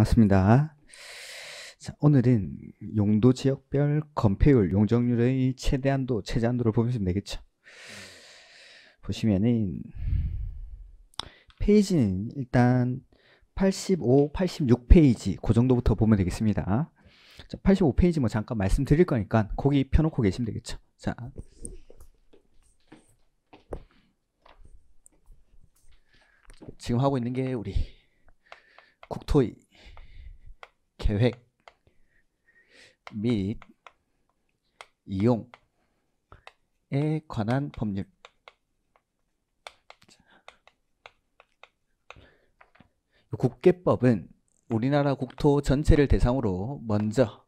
반갑습니다. 자, 오늘은 용도 지역별 건폐율, 용적률의 최대한도, 최저한도를 보시면 되겠죠. 보시면은 페이지는 일단 85, 86페이지 그 정도부터 보면 되겠습니다. 자, 85페이지 뭐 잠깐 말씀드릴 거니까 거기 펴놓고 계시면 되겠죠. 자, 지금 하고 있는 게 우리 국토의 계획 및 이용에 관한 법률 국계법은 우리나라 국토 전체를 대상으로 먼저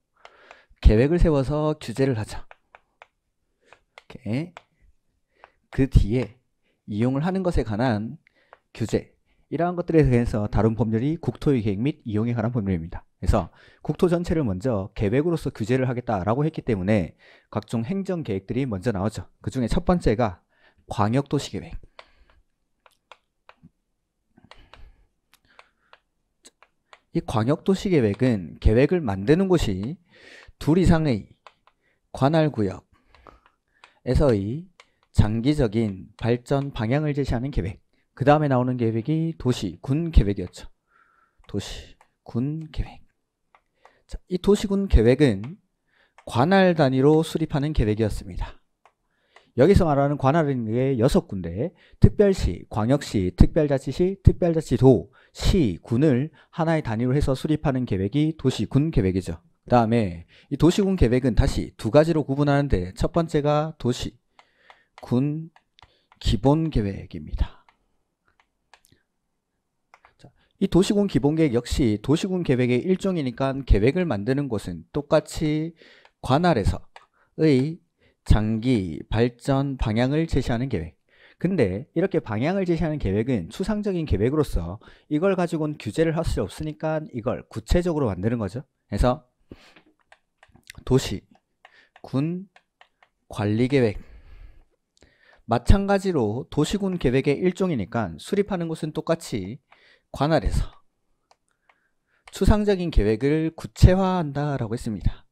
계획을 세워서 규제를 하자. 그 뒤에 이용을 하는 것에 관한 규제 이러한 것들에 대해서 다른 법률이 국토의 계획 및 이용에 관한 법률입니다. 그래서 국토 전체를 먼저 계획으로서 규제를 하겠다라고 했기 때문에 각종 행정 계획들이 먼저 나오죠. 그 중에 첫 번째가 광역도시 계획. 이 광역도시 계획은 계획을 만드는 곳이 둘 이상의 관할구역에서의 장기적인 발전 방향을 제시하는 계획. 그 다음에 나오는 계획이 도시, 군 계획이었죠. 도시, 군 계획. 자, 이 도시군 계획은 관할 단위로 수립하는 계획이었습니다. 여기서 말하는 관할은 여섯 군데 특별시, 광역시, 특별자치시, 특별자치도, 시, 군을 하나의 단위로 해서 수립하는 계획이 도시군 계획이죠. 그 다음에 이 도시군 계획은 다시 두 가지로 구분하는데 첫 번째가 도시, 군, 기본 계획입니다. 이 도시군 기본계획 역시 도시군 계획의 일종이니까 계획을 만드는 곳은 똑같이 관할에서의 장기 발전 방향을 제시하는 계획 근데 이렇게 방향을 제시하는 계획은 추상적인 계획으로서 이걸 가지고는 규제를 할 수 없으니까 이걸 구체적으로 만드는 거죠 그래서 도시 군 관리 계획 마찬가지로 도시군 계획의 일종이니까 수립하는 곳은 똑같이 관할해서 추상적인 계획을 구체화한다라고 했습니다.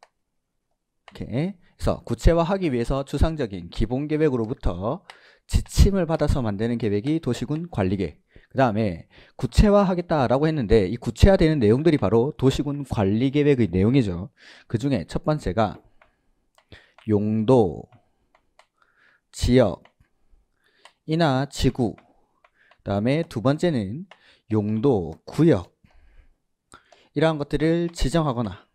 이렇게 그래서 구체화하기 위해서 추상적인 기본 계획으로부터 지침을 받아서 만드는 계획이 도시군 관리계획 그 다음에 구체화하겠다라고 했는데 이 구체화되는 내용들이 바로 도시군 관리계획의 내용이죠. 그 중에 첫 번째가 용도, 지역, 이나 지구 그 다음에 두 번째는 용도, 구역 이러한 것들을 지정하거나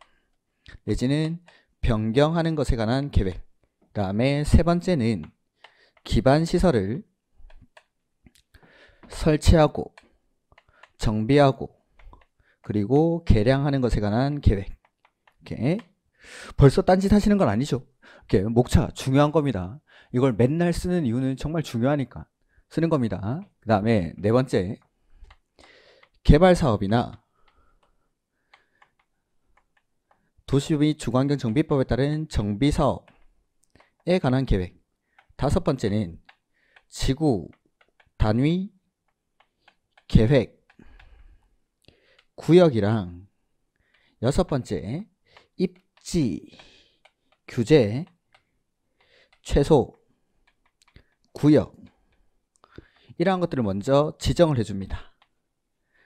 내지는 변경하는 것에 관한 계획 그 다음에 세 번째는 기반시설을 설치하고 정비하고 그리고 개량하는 것에 관한 계획 이렇게 벌써 딴짓 하시는 건 아니죠 이렇게 목차 중요한 겁니다 이걸 맨날 쓰는 이유는 정말 중요하니까 쓰는 겁니다 그 다음에 네 번째 개발 사업이나 도시의 주거경 정비법에 따른 정비사업에 관한 계획 다섯 번째는 지구 단위 계획 구역이랑 여섯 번째 입지 규제 최소 구역 이러한 것들을 먼저 지정을 해줍니다.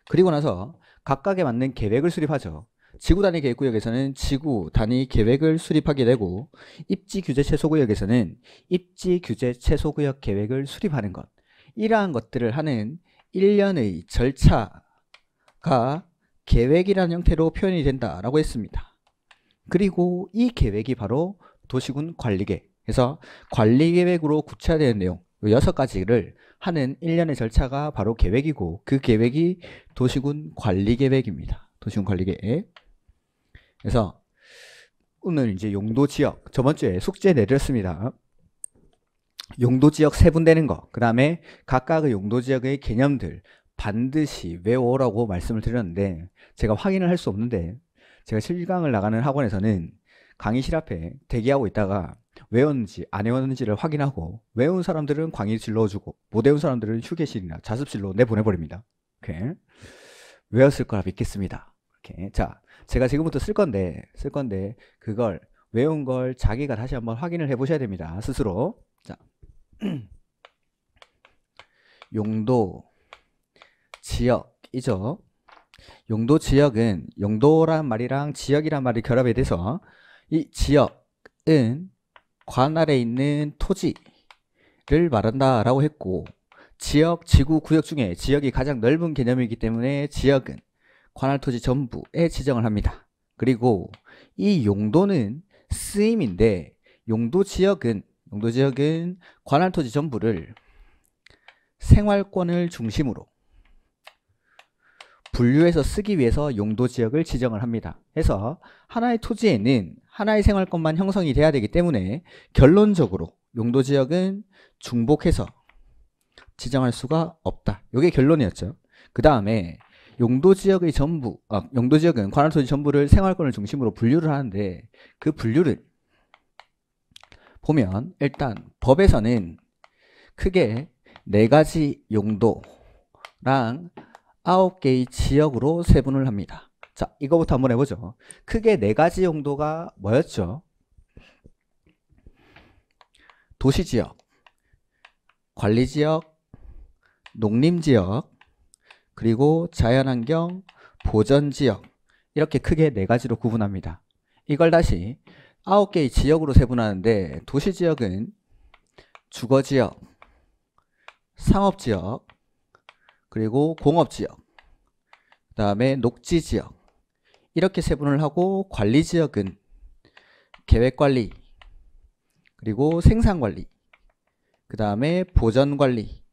그리고 나서 각각에 맞는 계획을 수립하죠. 지구 단위 계획 구역에서는 지구 단위 계획을 수립하게 되고 입지 규제 최소 구역에서는 입지 규제 최소 구역 계획을 수립하는 것. 이러한 것들을 하는 일련의 절차가 계획이라는 형태로 표현이 된다라고 했습니다. 그리고 이 계획이 바로 도시군 관리계획. 그래서 관리계획으로 구체화되 내용 여섯 가지를 하는 일련의 절차가 바로 계획이고 그 계획이 도시군 관리 계획입니다. 도시군 관리 계획. 그래서 오늘 이제 용도 지역 저번 주에 숙제 내렸습니다. 용도 지역 세분되는 거, 그 다음에 각각의 용도 지역의 개념들 반드시 외워라고 말씀을 드렸는데 제가 확인을 할 수 없는데 제가 실강을 나가는 학원에서는 강의실 앞에 대기하고 있다가 외웠는지 안 외웠는지를 확인하고 외운 사람들은 광일질러주고못 외운 사람들은 휴게실이나 자습실로 내보내버립니다 이렇게 외웠을 거라 믿겠습니다 이렇게 자 제가 지금부터 쓸 건데 쓸 건데 그걸 외운 걸 자기가 다시 한번 확인을 해 보셔야 됩니다 스스로 자 용도 지역이죠 용도 지역은 용도란 말이랑 지역이란 말이 결합이 돼서 이 지역은 관할에 있는 토지를 말한다라고 했고 지역, 지구, 구역 중에 지역이 가장 넓은 개념이기 때문에 지역은 관할 토지 전부에 지정을 합니다. 그리고 이 용도는 쓰임인데 용도 지역은 용도 지역은 관할 토지 전부를 생활권을 중심으로 분류해서 쓰기 위해서 용도 지역을 지정을 합니다. 해서 하나의 토지에는 하나의 생활권만 형성이 돼야 되기 때문에 결론적으로 용도 지역은 중복해서 지정할 수가 없다. 이게 결론이었죠. 그 다음에 용도 지역의 전부, 아, 용도 지역은 관할 토지 전부를 생활권을 중심으로 분류를 하는데 그 분류를 보면 일단 법에서는 크게 네 가지 용도랑 9 개의 지역으로 세분을 합니다. 자, 이거부터 한번 해보죠. 크게 네 가지 용도가 뭐였죠? 도시지역, 관리지역, 농림지역, 그리고 자연환경, 보전지역 이렇게 크게 네 가지로 구분합니다. 이걸 다시 9 개의 지역으로 세분하는데 도시지역은 주거지역, 상업지역, 그리고 공업지역 그 다음에 녹지지역 이렇게 세분을 하고 관리지역은 계획관리 그리고 생산관리 그 다음에 보전관리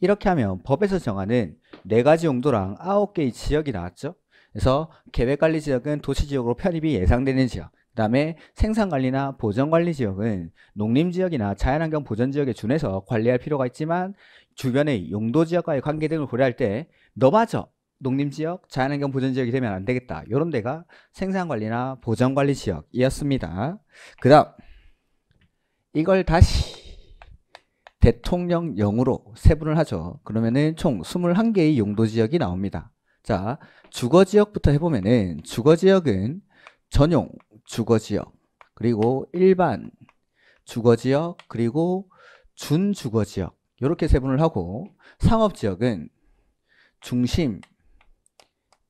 이렇게 하면 법에서 정하는 네 가지 용도랑 아홉 개의 지역이 나왔죠 그래서 계획관리 지역은 도시지역으로 편입이 예상되는 지역 그 다음에 생산관리나 보전관리 지역은 농림지역이나 자연환경 보전지역에 준해서 관리할 필요가 있지만 주변의 용도 지역과의 관계 등을 고려할 때 너마저 농림지역, 자연환경 보전지역이 되면 안 되겠다. 이런 데가 생산관리나 보전관리 지역이었습니다. 그 다음 이걸 다시 대통령령으로 세분을 하죠. 그러면은 총 21개의 용도지역이 나옵니다. 자, 주거지역부터 해보면은 주거지역은 전용 주거지역, 그리고 일반 주거지역, 그리고 준주거지역 이렇게 세분을 하고 상업지역은 중심,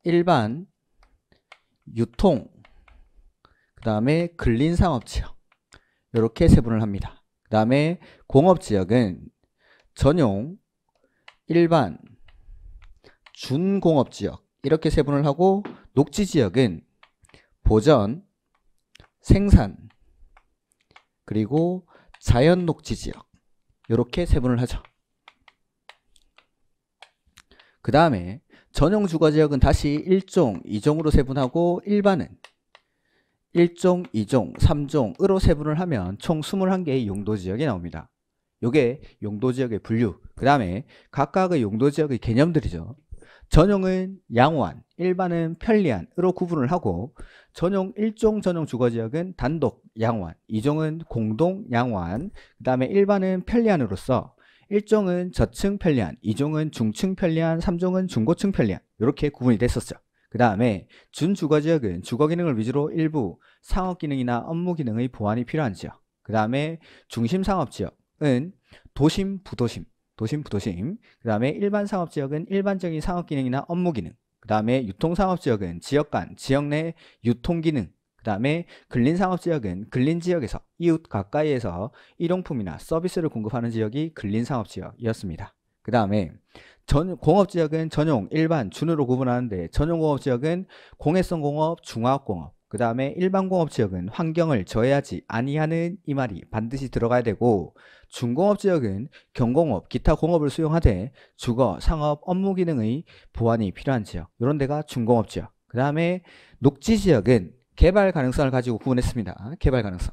일반, 유통, 그 다음에 근린상업지역 이렇게 세분을 합니다. 그 다음에 공업지역은 전용, 일반, 준공업지역 이렇게 세분을 하고 녹지지역은 보전, 생산, 그리고 자연녹지지역 이렇게 세분을 하죠. 그 다음에 전용 주거지역은 다시 1종, 2종으로 세분하고 일반은 1종, 2종, 3종으로 세분을 하면 총 21개의 용도지역이 나옵니다. 요게 용도지역의 분류, 그 다음에 각각의 용도지역의 개념들이죠. 전용은 양호한, 일반은 편리한으로 구분을 하고 전용 1종 전용 주거지역은 단독 양환, 2종은 공동 양환, 그 다음에 1반은 편리안으로서 1종은 저층 편리안, 2종은 중층 편리안, 3종은 중고층 편리안 이렇게 구분이 됐었죠. 그 다음에 준주거지역은 주거기능을 위주로 일부 상업기능이나 업무기능의 보완이 필요한 지역 그 다음에 중심상업지역은 도심, 부도심 도심, 부도심 그 다음에 일반상업지역은 일반적인 상업기능이나 업무기능 그 다음에 유통상업지역은 지역 간, 지역 내 유통기능, 그 다음에 근린상업지역은 근린지역에서 이웃 가까이에서 일용품이나 서비스를 공급하는 지역이 근린상업지역이었습니다. 그 다음에 전 공업지역은 전용, 일반, 준으로 구분하는데 전용공업지역은 공해성공업, 중화학공업 그 다음에 일반공업지역은 환경을 저해하지 아니하는 이 말이 반드시 들어가야 되고 중공업지역은 경공업, 기타공업을 수용하되 주거, 상업, 업무 기능의 보완이 필요한 지역 이런 데가 중공업지역 그 다음에 녹지지역은 개발 가능성을 가지고 구분했습니다 개발 가능성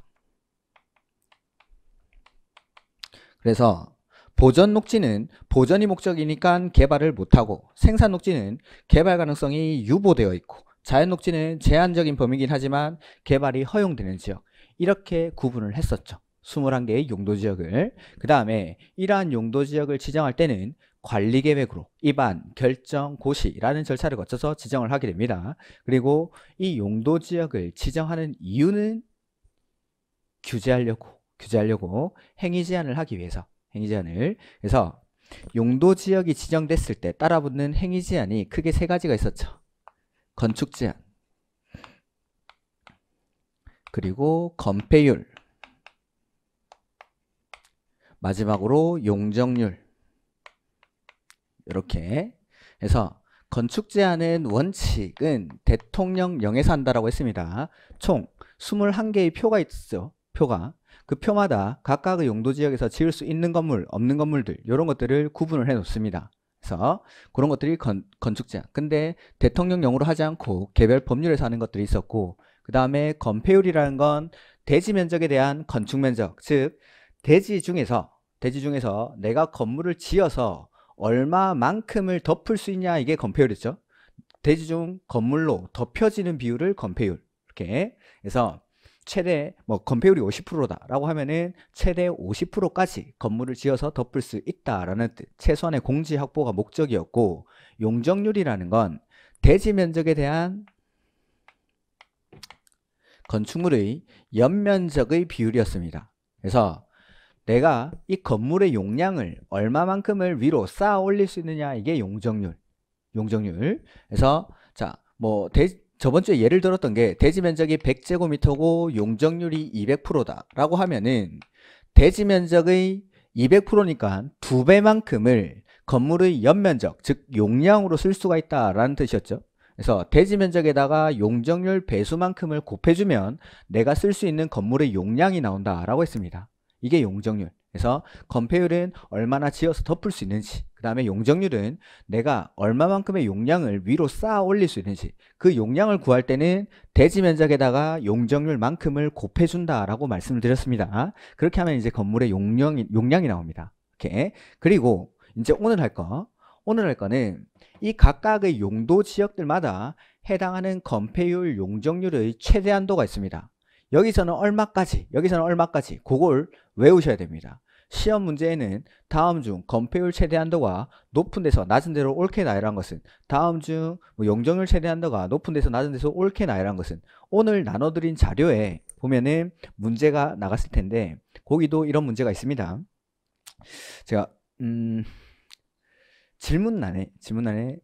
그래서 보전 녹지는 보전이 목적이니까 개발을 못하고 생산 녹지는 개발 가능성이 유보되어 있고 자연 녹지는 제한적인 범위긴 하지만 개발이 허용되는 지역 이렇게 구분을 했었죠. 21개의 용도 지역을 그 다음에 이러한 용도 지역을 지정할 때는 관리 계획으로 입안, 결정, 고시라는 절차를 거쳐서 지정을 하게 됩니다. 그리고 이 용도 지역을 지정하는 이유는 규제하려고 규제하려고 행위 제한을 하기 위해서 행위 제한을 그래서 용도 지역이 지정됐을 때 따라붙는 행위 제한이 크게 세 가지가 있었죠. 건축 제한 그리고 건폐율 마지막으로 용적률 이렇게 해서 건축 제한은 원칙은 대통령령에서 한다라고 했습니다. 총 21개의 표가 있었죠 표가 그 표마다 각각의 용도 지역에서 지을 수 있는 건물, 없는 건물들 이런 것들을 구분을 해 놓습니다. 그래서 그런 것들이 건, 건축 제한. 근데 대통령령으로 하지 않고 개별 법률에서 하는 것들이 있었고 그 다음에 건폐율이라는 건 대지 면적에 대한 건축 면적 즉 대지 중에서 대지 중에서 내가 건물을 지어서 얼마만큼을 덮을 수 있냐 이게 건폐율이죠 대지 중 건물로 덮여지는 비율을 건폐율 이렇게 해서 최대 뭐 건폐율이 50%다라고 하면은 최대 50%까지 건물을 지어서 덮을 수 있다라는 최소한의 공지 확보가 목적이었고 용적률이라는 건 대지 면적에 대한 건축물의 연면적의 비율이었습니다. 그래서 내가 이 건물의 용량을 얼마만큼을 위로 쌓아 올릴 수 있느냐 이게 용적률. 용적률. 그래서 자, 뭐 대, 지 저번 주에 예를 들었던 게 대지 면적이 100제곱미터고 용적률이 200%다 라고 하면은 대지 면적의 200%니까 두 배만큼을 건물의 연면적 즉 용량으로 쓸 수가 있다라는 뜻이었죠. 그래서 대지 면적에다가 용적률 배수만큼을 곱해주면 내가 쓸 수 있는 건물의 용량이 나온다라고 했습니다. 이게 용적률. 그래서 건폐율은 얼마나 지어서 덮을 수 있는지 그 다음에 용적률은 내가 얼마만큼의 용량을 위로 쌓아 올릴 수 있는지 그 용량을 구할 때는 대지 면적에다가 용적률만큼을 곱해준다라고 말씀을 드렸습니다 그렇게 하면 이제 건물의 용량이, 용량이 나옵니다 오케이. 그리고 이제 오늘 할거 오늘 할 거는 이 각각의 용도 지역들마다 해당하는 건폐율 용적률의 최대한도가 있습니다 여기서는 얼마까지 여기서는 얼마까지 그걸 외우셔야 됩니다 시험 문제에는 다음 중 건폐율 최대한도가 높은 데서 낮은 데로 옳게 나열한 것은 다음 중 용적률 뭐 최대한도가 높은 데서 낮은 데서 옳게 나열한 것은 오늘 나눠드린 자료에 보면은 문제가 나갔을 텐데 거기도 이런 문제가 있습니다 제가 음 질문란에 질문란에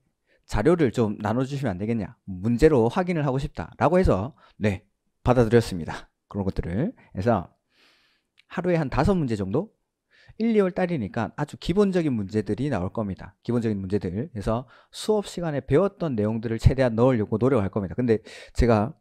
자료를 좀 나눠주시면 안 되겠냐 문제로 확인을 하고 싶다 라고 해서 네 받아들였습니다. 그런 것들을. 그래서 하루에 한 다섯 문제 정도? 1, 2월 달이니까 아주 기본적인 문제들이 나올 겁니다. 기본적인 문제들. 그래서 수업 시간에 배웠던 내용들을 최대한 넣으려고 노력할 겁니다. 근데 제가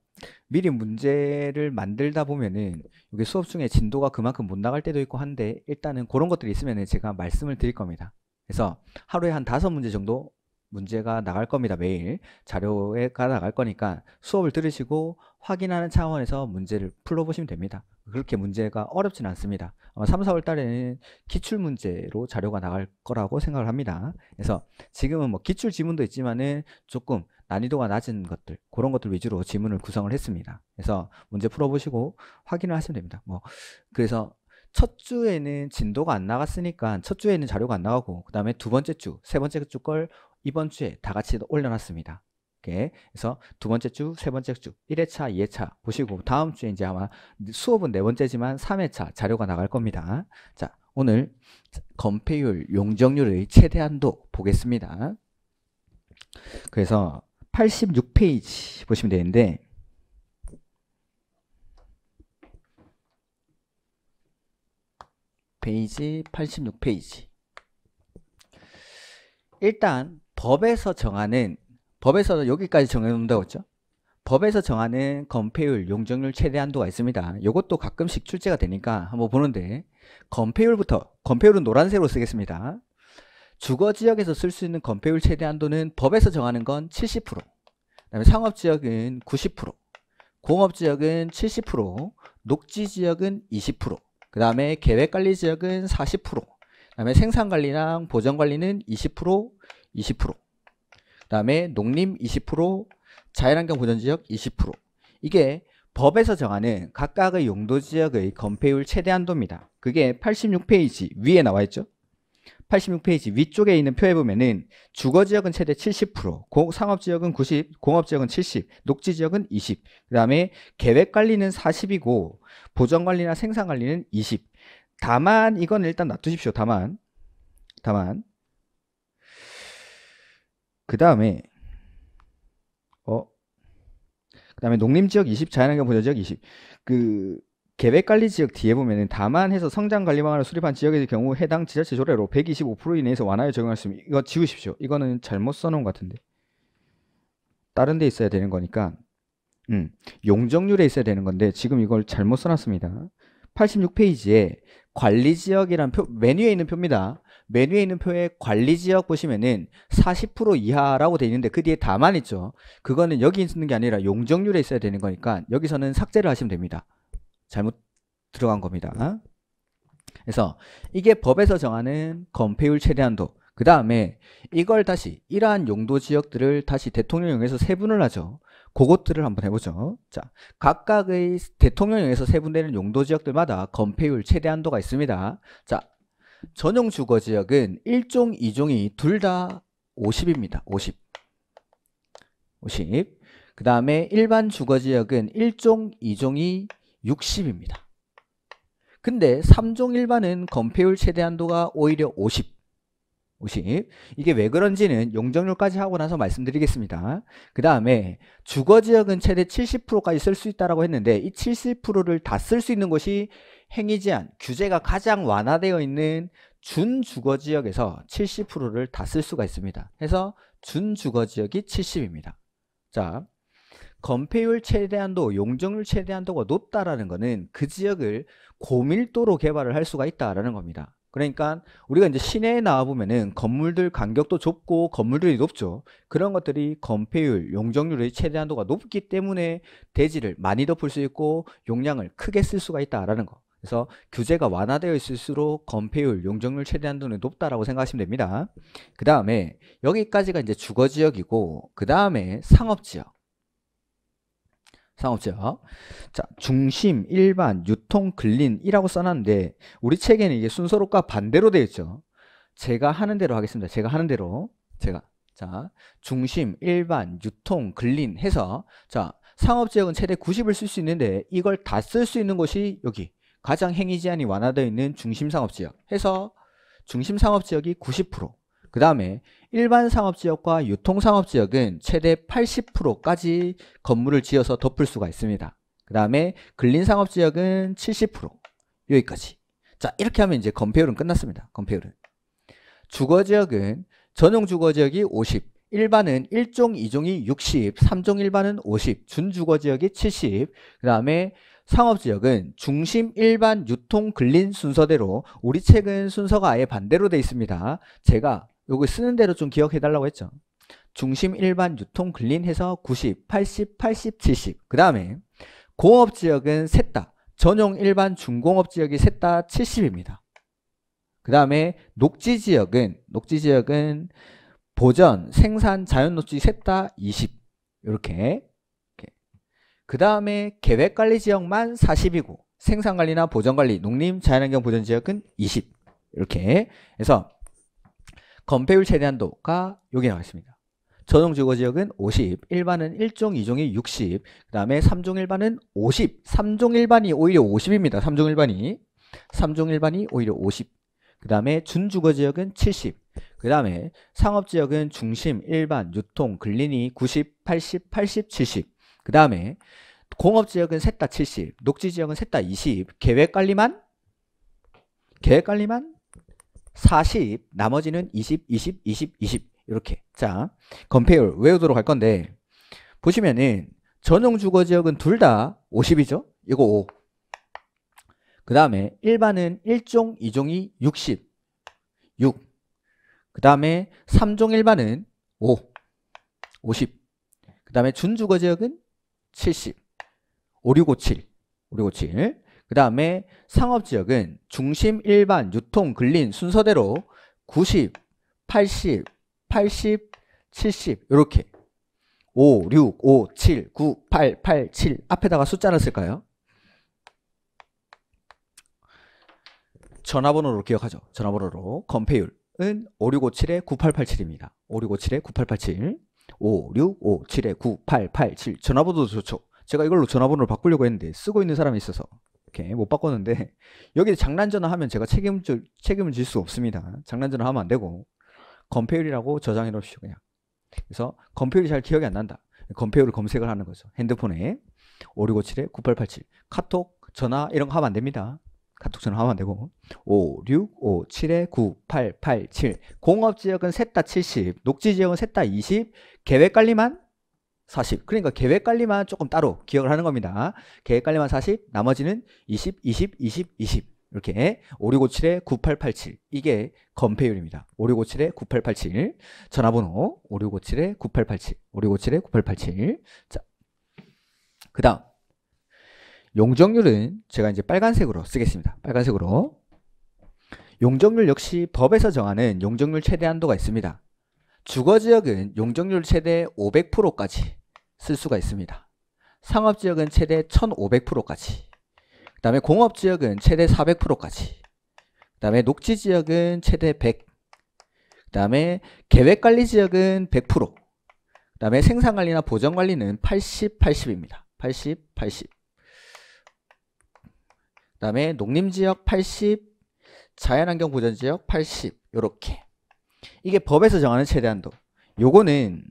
미리 문제를 만들다 보면은 여기 수업 중에 진도가 그만큼 못 나갈 때도 있고 한데 일단은 그런 것들이 있으면 제가 말씀을 드릴 겁니다. 그래서 하루에 한 다섯 문제 정도 문제가 나갈 겁니다. 매일 자료가 나갈 거니까 수업을 들으시고 확인하는 차원에서 문제를 풀어보시면 됩니다. 그렇게 문제가 어렵진 않습니다. 아마 3, 4월 달에는 기출 문제로 자료가 나갈 거라고 생각을 합니다. 그래서 지금은 뭐 기출 지문도 있지만은 조금 난이도가 낮은 것들 그런 것들 위주로 지문을 구성을 했습니다. 그래서 문제 풀어보시고 확인을 하시면 됩니다. 뭐 그래서 첫 주에는 진도가 안 나갔으니까 첫 주에는 자료가 안 나가고 그 다음에 두 번째 주, 세 번째 주걸 이번 주에 다 같이 올려놨습니다. 오케이. 그래서 두 번째 주, 세 번째 주, 1회차, 2회차 보시고 다음 주에 이제 아마 수업은 네 번째지만 3회차 자료가 나갈 겁니다. 자, 오늘 건폐율, 용적률의 최대한도 보겠습니다. 그래서 86페이지 보시면 되는데 페이지 86페이지 일단 법에서 정하는 법에서 여기까지 정해놓는다고 했죠 법에서 정하는 건폐율, 용적률 최대 한도가 있습니다 이것도 가끔씩 출제가 되니까 한번 보는데 건폐율부터 건폐율은 노란색으로 쓰겠습니다 주거지역에서 쓸 수 있는 건폐율 최대 한도는 법에서 정하는 건 70%그 다음에 상업지역은 90% 공업지역은 70% 녹지지역은 20%그 다음에 계획관리지역은 40%그 다음에 생산관리랑 보전관리는 20% 20%. 그다음에 농림 20%, 자연환경 보전지역 20%. 이게 법에서 정하는 각각의 용도지역의 건폐율 최대한도입니다. 그게 86페이지 위에 나와있죠. 86페이지 위쪽에 있는 표에 보면은 주거지역은 최대 70%, 상업지역은 90, 공업지역은 70, 녹지지역은 20, 그 다음에 계획관리는 40이고 보전관리나 생산관리는 20. 다만 이건 일단 놔두십시오. 다만 다만 어? 그 다음에 어? 그 다음에 농림지역 20, 자연환경 보호지역 20. 그 계획관리지역 뒤에 보면은 다만 해서 성장관리 방안을 수립한 지역의 경우 해당 지자체 조례로 125% 이내에서 완화에 적용할 수있는 이거 지우십시오. 이거는 잘못 써놓은 것 같은데. 다른 데 있어야 되는 거니까 음, 용적률에 있어야 되는 건데 지금 이걸 잘못 써놨습니다. 86페이지에 관리지역이란 표, 메뉴에 있는 표입니다. 메뉴에 있는 표에 관리 지역 보시면은 40% 이하라고 돼 있는데 그 뒤에 다만 있죠. 그거는 여기 있는 게 아니라 용적률에 있어야 되는 거니까 여기서는 삭제를 하시면 됩니다. 잘못 들어간 겁니다. 그래서 이게 법에서 정하는 건폐율 최대한도 그 다음에 이걸 다시 이러한 용도 지역들을 다시 대통령령에서 세분을 하죠. 그것들을 한번 해보죠. 자, 각각의 대통령령에서 세분되는 용도 지역들마다 건폐율 최대한도가 있습니다. 자, 전용 주거 지역은 1종, 2종이 둘 다 50입니다. 50. 50. 그 다음에 일반 주거 지역은 1종, 2종이 60입니다. 근데 3종 일반은 건폐율 최대한도가 오히려 50. 50. 이게 왜 그런지는 용적률까지 하고 나서 말씀드리겠습니다. 그 다음에 주거지역은 최대 70%까지 쓸 수 있다고 라 했는데 이 70%를 다 쓸 수 있는 것이 행위제한, 규제가 가장 완화되어 있는 준주거지역에서 70%를 다 쓸 수가 있습니다. 해서 준주거지역이 70입니다. 자, 건폐율 최대한도, 용적률 최대한도가 높다라는 것은 그 지역을 고밀도로 개발을 할 수가 있다라는 겁니다. 그러니까 우리가 이제 시내에 나와보면은 건물들 간격도 좁고 건물들이 높죠. 그런 것들이 건폐율, 용적률의 최대한도가 높기 때문에 대지를 많이 덮을 수 있고 용량을 크게 쓸 수가 있다라는 거. 그래서 규제가 완화되어 있을수록 건폐율, 용적률 최대한도는 높다라고 생각하시면 됩니다. 그 다음에 여기까지가 이제 주거지역이고 그 다음에 상업지역. 상업지역 자 중심, 일반, 유통, 근린이라고 써놨는데 우리 책에는 이게 순서로가 반대로 되어 있죠 제가 하는 대로 하겠습니다 제가 하는 대로 제가 자 중심, 일반, 유통, 근린 해서 자 상업지역은 최대 90을 쓸 수 있는데 이걸 다 쓸 수 있는 곳이 여기 가장 행위 제한이 완화되어 있는 중심상업지역 해서 중심상업지역이 90%그 다음에 일반 상업지역과 유통상업지역은 최대 80%까지 건물을 지어서 덮을 수가 있습니다. 그 다음에 근린상업지역은 70% 여기까지 자 이렇게 하면 이제 건폐율은 끝났습니다. 건폐율은 주거지역은 전용 주거지역이 50 일반은 1종 2종이 60 3종 일반은 50 준주거지역이 70그 다음에 상업지역은 중심 일반 유통 근린 순서대로 우리 책은 순서가 아예 반대로 돼 있습니다. 제가 요거 쓰는 대로 좀 기억해 달라고 했죠. 중심 일반 유통 근린해서 90, 80, 80, 70. 그 다음에 공업 지역은 셋 다. 전용 일반 중공업 지역이 셋다 70입니다. 그 다음에 녹지 지역은 녹지 지역은 보전, 생산, 자연 녹지 셋다 20. 이렇게. 그 다음에 계획 관리 지역만 40이고 생산 관리나 보전 관리, 농림, 자연환경 보전 지역은 20. 이렇게. 해서 건폐율 최대한도가 여기 나왔습니다 전용 주거 지역은 50, 일반은 1종, 2종이 60, 그 다음에 3종 일반은 50, 3종 일반이 오히려 50입니다. 3종 일반이. 3종 일반이 오히려 50. 그 다음에 준주거 지역은 70. 그 다음에 상업 지역은 중심, 일반, 유통, 근린이 90, 80, 80, 70. 그 다음에 공업 지역은 셋다 70, 녹지 지역은 셋다 20. 계획 관리만? 계획 관리만? 40, 나머지는 20, 20, 20, 20 이렇게 자, 건폐율 외우도록 할 건데 보시면은 전용 주거 지역은 둘 다 50이죠. 이거 5. 그 다음에 일반은 1종, 2종이 60, 6. 그 다음에 3종 일반은 5, 50. 그 다음에 준주거 지역은 70, 5657, 5657. 그 다음에 상업지역은 중심 일반 유통 근린 순서대로 90, 80, 80, 70 이렇게 5, 6, 5, 7, 9, 8, 8, 7 앞에다가 숫자를 쓸까요? 전화번호로 기억하죠. 전화번호로 건폐율은 5657에 9887입니다. 5657에 9887 5657에 9887 전화번호도 좋죠. 제가 이걸로 전화번호를 바꾸려고 했는데 쓰고 있는 사람이 있어서 이렇게 못 바꿨는데 여기 장난 전화하면 제가 책임 질, 책임을 질 수 없습니다. 장난 전화하면 안 되고 건폐율이라고 저장해 놓으시고 그냥. 그래서 건폐율이 잘 기억이 안 난다. 건폐율을 검색을 하는 거죠. 핸드폰에 5657-9887에 카톡 전화 이런 거 하면 안 됩니다. 카톡 전화 하면 안 되고 5657-9887에 공업지역은 셋다70 녹지지역은 셋다20 계획관리만 40. 그러니까 계획 관리만 조금 따로 기억을 하는 겁니다. 계획 관리만 40, 나머지는 20, 20, 20, 20. 이렇게 5657에 9887 이게 건폐율입니다. 5657에 9887 전화번호 5657에 9887 5657에 9887 자. 그다음 용적률은 제가 이제 빨간색으로 쓰겠습니다. 빨간색으로 용적률 역시 법에서 정하는 용적률 최대 한도가 있습니다. 주거지역은 용적률 최대 500%까지 쓸 수가 있습니다. 상업지역은 최대 1500%까지 그 다음에 공업지역은 최대 400%까지 그 다음에 녹지지역은 최대 100, 그 다음에 계획관리지역은 100%, 그 다음에 생산관리나 보전관리는 80, 80입니다. 80, 80. 그 다음에 농림지역 80, 자연환경보전지역 80, 요렇게. 이게 법에서 정하는 최대한도. 요거는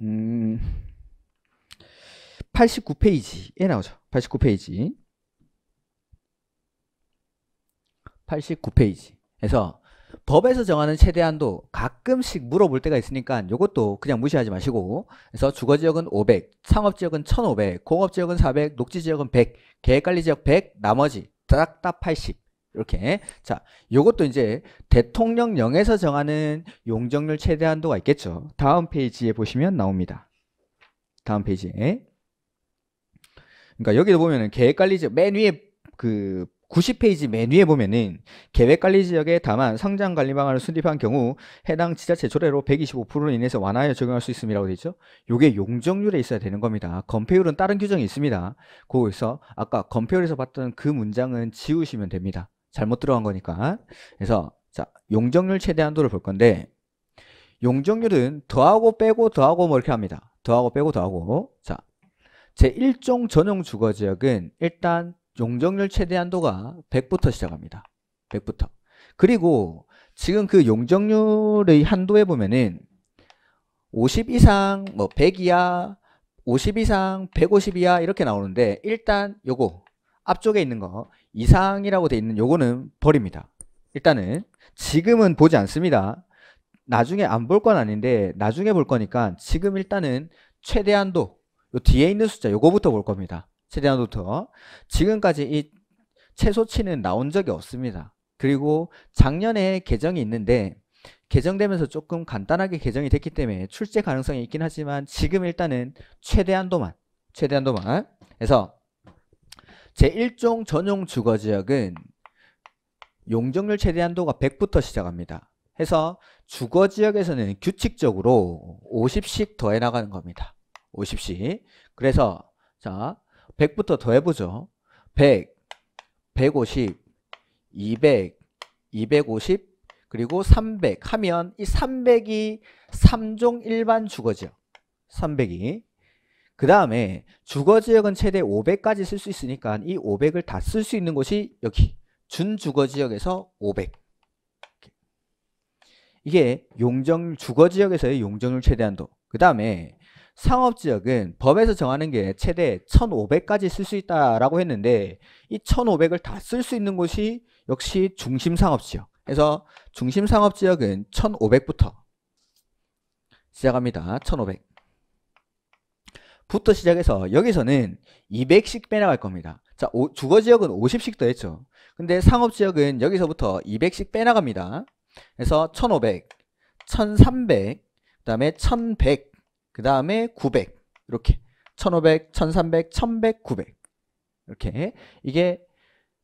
음 89페이지에 나오죠. 89페이지. 89페이지에서 법에서 정하는 최대한도 가끔씩 물어볼 때가 있으니까 이것도 그냥 무시하지 마시고 그래서 주거지역은 500, 상업지역은 1500, 공업지역은 400, 녹지지역은 100, 계획관리지역 100, 나머지 딱딱80 이렇게 자 요것도 이제 대통령령에서 정하는 용적률 최대 한도가 있겠죠 다음 페이지에 보시면 나옵니다 다음 페이지에 그러니까 여기도 보면은 계획관리지역 맨 위에 그 90페이지 맨 위에 보면은 계획관리지역에 다만 성장관리방안을 수립한 경우 해당 지자체 조례로 1 2 5로 인해서 완화하여 적용할 수 있음이라고 되어 있죠. 요게 용적률에 있어야 되는 겁니다. 건폐율은 다른 규정이 있습니다. 거기서 아까 건폐율에서 봤던 그 문장은 지우시면 됩니다. 잘못 들어간 거니까 그래서 자 용적률 최대한도를 볼 건데 용적률은 더하고 빼고 더하고 뭐 이렇게 합니다 더하고 빼고 더하고 자 제1종 전용 주거지역은 일단 용적률 최대한도가 100부터 시작합니다 100부터 그리고 지금 그 용적률의 한도에 보면은 50 이상 뭐100 이하 50 이상 150 이하 이렇게 나오는데 일단 요거 앞쪽에 있는 거 이상이라고 돼 있는 요거는 버립니다. 일단은 지금은 보지 않습니다. 나중에 안 볼 건 아닌데 나중에 볼 거니까 지금 일단은 최대한도 요 뒤에 있는 숫자 요거부터 볼 겁니다. 최대한도부터 지금까지 이 최소치는 나온 적이 없습니다. 그리고 작년에 계정이 있는데 개정되면서 조금 간단하게 개정이 됐기 때문에 출제 가능성이 있긴 하지만 지금 일단은 최대한도만 최대한도만 해서 제1종 전용 주거지역은 용적률 최대한도가 100부터 시작합니다. 해서 주거지역에서는 규칙적으로 50씩 더해 나가는 겁니다. 50씩. 그래서 자 100부터 더해보죠. 100, 150, 200, 250 그리고 300 하면 이 300이 3종 일반 주거지역 300이 그 다음에 주거 지역은 최대 500까지 쓸 수 있으니까 이 500을 다 쓸 수 있는 곳이 여기 준주거 지역에서 500 이게 용적 주거 지역에서의 용적률 최대한도 그 다음에 상업지역은 법에서 정하는 게 최대 1500까지 쓸 수 있다라고 했는데 이 1500을 다 쓸 수 있는 곳이 역시 중심상업지역 그래서 중심상업지역은 1500부터 시작합니다 1500 부터 시작해서 여기서는 200씩 빼나갈 겁니다. 자, 오, 주거 지역은 50씩 더했죠. 근데 상업 지역은 여기서부터 200씩 빼나갑니다. 그래서 1500, 1300, 그다음에 1100, 그다음에 900. 이렇게 1500, 1300, 1100, 900. 이렇게 이게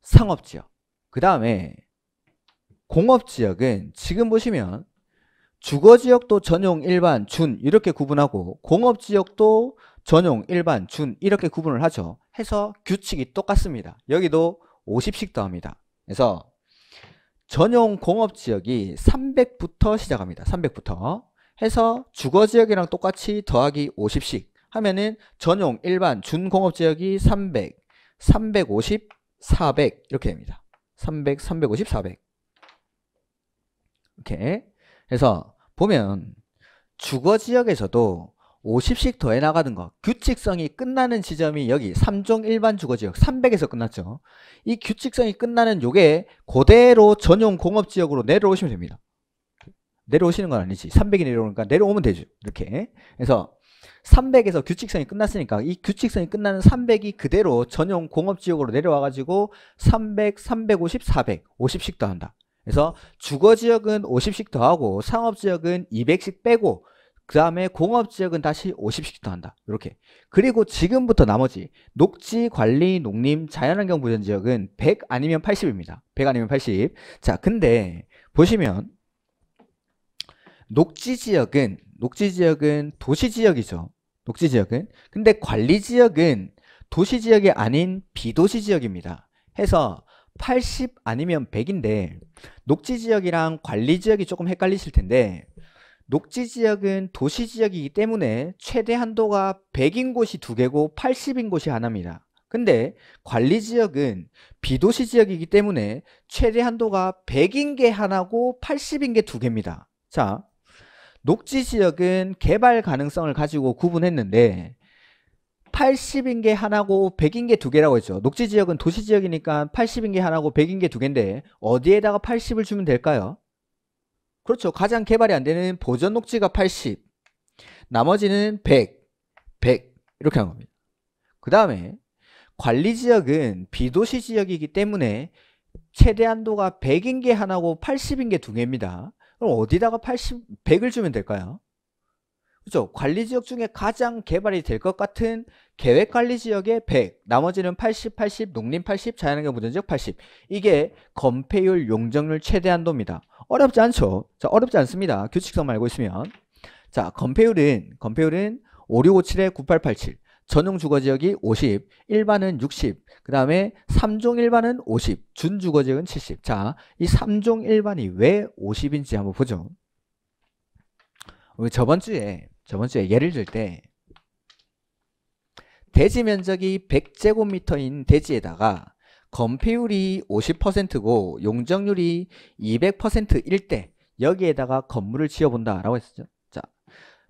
상업 지역. 그다음에 공업 지역은 지금 보시면 주거 지역도 전용 일반 준 이렇게 구분하고 공업 지역도 전용, 일반, 준 이렇게 구분을 하죠. 해서 규칙이 똑같습니다. 여기도 50씩 더합니다. 그래서 전용 공업지역이 300부터 시작합니다. 300부터 해서 주거지역이랑 똑같이 더하기 50씩 하면은 전용, 일반, 준공업지역이 300, 350, 400 이렇게 됩니다. 300, 350, 400 이렇게 해서 보면 주거지역에서도 50씩 더해 나가는 거 규칙성이 끝나는 지점이 여기 3종 일반 주거지역 300에서 끝났죠 이 규칙성이 끝나는 요게 그대로 전용 공업지역으로 내려오시면 됩니다 내려오시는 건 아니지 300이 내려오니까 내려오면 되죠 이렇게 그래서 300에서 규칙성이 끝났으니까 이 규칙성이 끝나는 300이 그대로 전용 공업지역으로 내려와가지고 300, 350, 400, 50씩 더한다 그래서 주거지역은 50씩 더하고 상업지역은 200씩 빼고 그 다음에 공업지역은 다시 50씩 시 더한다 이렇게 그리고 지금부터 나머지 녹지, 관리, 농림, 자연환경 보전지역은 100 아니면 80입니다 100 아니면 80자 근데 보시면 녹지지역은 녹지지역은 도시지역이죠 녹지지역은 근데 관리지역은 도시지역이 아닌 비도시지역입니다 해서 80 아니면 100인데 녹지지역이랑 관리지역이 조금 헷갈리실 텐데 녹지 지역은 도시 지역이기 때문에 최대 한도가 100인 곳이 두 개고 80인 곳이 하나입니다. 근데 관리 지역은 비도시 지역이기 때문에 최대 한도가 100인 게 하나고 80인 게두 개입니다. 자, 녹지 지역은 개발 가능성을 가지고 구분했는데 80인 게 하나고 100인 게두 개라고 했죠. 녹지 지역은 도시 지역이니까 80인 게 하나고 100인 게두 개인데 어디에다가 80을 주면 될까요? 그렇죠. 가장 개발이 안 되는 보전 녹지가 80, 나머지는 100, 100 이렇게 한 겁니다. 그 다음에 관리 지역은 비도시 지역이기 때문에 최대 한도가 100인 게 하나고 80인 게 두 개입니다. 그럼 어디다가 80, 100을 주면 될까요? 그렇죠. 관리 지역 중에 가장 개발이 될 것 같은 계획관리지역의 100, 나머지는 80, 80, 농림 80, 자연환경 보전지역 80 이게 건폐율, 용적률 최대한도입니다. 어렵지 않죠? 자, 어렵지 않습니다. 규칙성 말고 있으면 자, 건폐율은 건폐율은 5657에 9887 전용 주거지역이 50, 일반은 60, 그 다음에 3종 일반은 50, 준주거지역은 70. 자, 이 3종 일반이 왜 50인지 한번 보죠. 우리 저번 주에, 저번 주에 예를 들 때, 대지 면적이 100제곱미터인 대지에다가 건폐율이 50%고 용적률이 200%일 때 여기에다가 건물을 지어본다 라고 했었죠 자,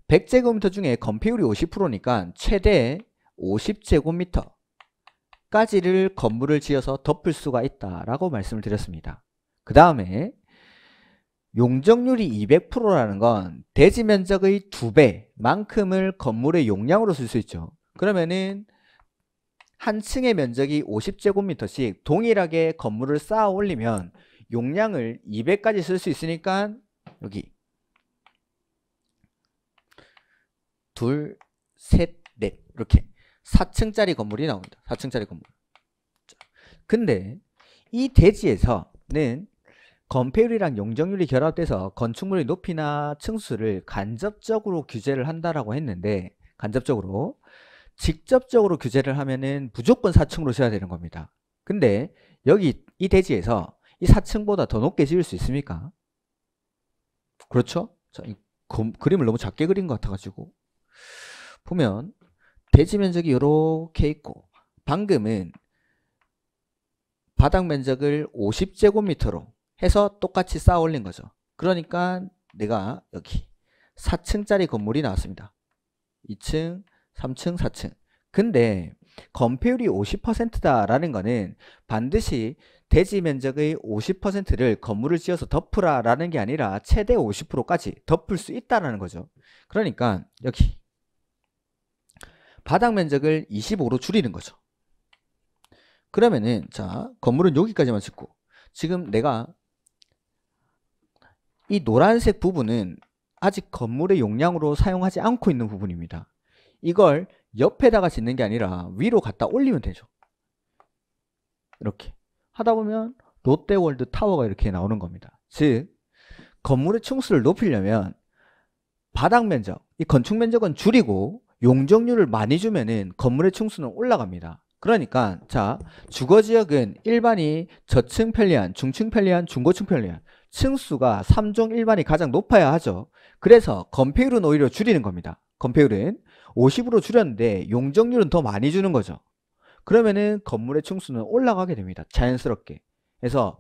100제곱미터 중에 건폐율이 50%니까 최대 50제곱미터까지를 건물을 지어서 덮을 수가 있다라고 말씀을 드렸습니다 그 다음에 용적률이 200%라는 건 대지 면적의 2배만큼을 건물의 용량으로 쓸 수 있죠 그러면은 한 층의 면적이 50제곱미터씩 동일하게 건물을 쌓아 올리면 용량을 200까지 쓸 수 있으니까 여기 둘, 셋, 넷 이렇게 4층짜리 건물이 나옵니다. 4층짜리 건물. 근데 이 대지에서는 건폐율이랑 용적률이 결합돼서 건축물의 높이나 층수를 간접적으로 규제를 한다라고 했는데 간접적으로 직접적으로 규제를 하면은 무조건 4층으로 지어야 되는 겁니다. 근데 여기 이 대지에서 이 4층보다 더 높게 지을 수 있습니까? 그렇죠? 자, 검, 그림을 너무 작게 그린 것 같아가지고 보면 대지 면적이 이렇게 있고 방금은 바닥 면적을 50제곱미터로 해서 똑같이 쌓아 올린 거죠. 그러니까 내가 여기 4층짜리 건물이 나왔습니다. 2층, 3층, 4층. 근데 건폐율이 50%다라는 거는 반드시 대지 면적의 50%를 건물을 지어서 덮으라라는 게 아니라 최대 50%까지 덮을 수 있다라는 거죠. 그러니까 여기 바닥 면적을 25로 줄이는 거죠. 그러면은 자 건물은 여기까지만 짓고 지금 내가 이 노란색 부분은 아직 건물의 용량으로 사용하지 않고 있는 부분입니다. 이걸 옆에다가 짓는 게 아니라 위로 갖다 올리면 되죠. 이렇게 하다 보면 롯데월드 타워가 이렇게 나오는 겁니다. 즉 건물의 층수를 높이려면 바닥 면적, 이 건축 면적은 줄이고 용적률을 많이 주면은 건물의 층수는 올라갑니다. 그러니까 자 주거지역은 일반이 저층 편리한, 중층 편리한, 중고층 편리한 층수가 3종 일반이 가장 높아야 하죠. 그래서 건폐율은 오히려 줄이는 겁니다. 건폐율은 50으로 줄였는데 용적률은 더 많이 주는 거죠. 그러면은 건물의 층수는 올라가게 됩니다. 자연스럽게. 그래서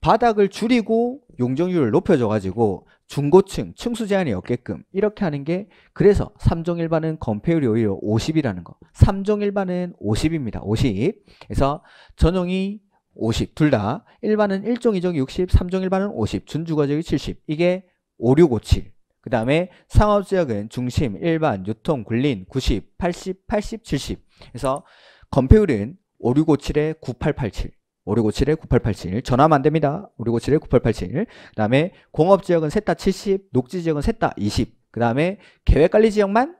바닥을 줄이고 용적률을 높여줘가지고 중고층, 층수 제한이 없게끔 이렇게 하는 게 그래서 3종 일반은 건폐율이 오히려 50이라는 거 3종 일반은 50입니다. 50 그래서 전용이 50 둘다 일반은 1종, 2종, 60 3종 일반은 50 준주거적이 70 이게 5, 6, 5, 7그 다음에 상업지역은 중심, 일반, 유통, 굴린, 90, 80, 80, 70 그래서 건폐율은 5657에 9887 5657에 9887 전화하면 안됩니다 5657에 9887그 다음에 공업지역은 셋다70 녹지지역은 셋다20그 다음에 계획관리지역만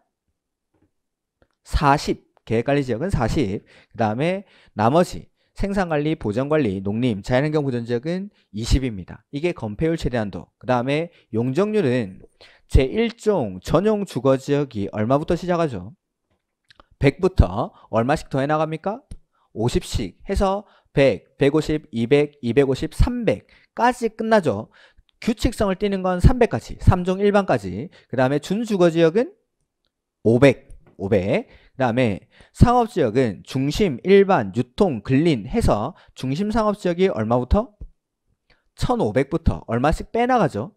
40 계획관리지역은 40그 다음에 나머지 생산관리, 보전관리, 농림, 자연환경 보전지역은 20입니다. 이게 건폐율 최대한도. 그 다음에 용적률은 제1종 전용 주거지역이 얼마부터 시작하죠? 100부터 얼마씩 더해 나갑니까? 50씩 해서 100, 150, 200, 250, 300까지 끝나죠. 규칙성을 띠는 건 300까지, 3종 1반까지. 그 다음에 준주거지역은 500, 500. 그 다음에 상업지역은 중심, 일반, 유통, 근린 해서 중심 상업지역이 얼마부터? 1500부터 얼마씩 빼나가죠.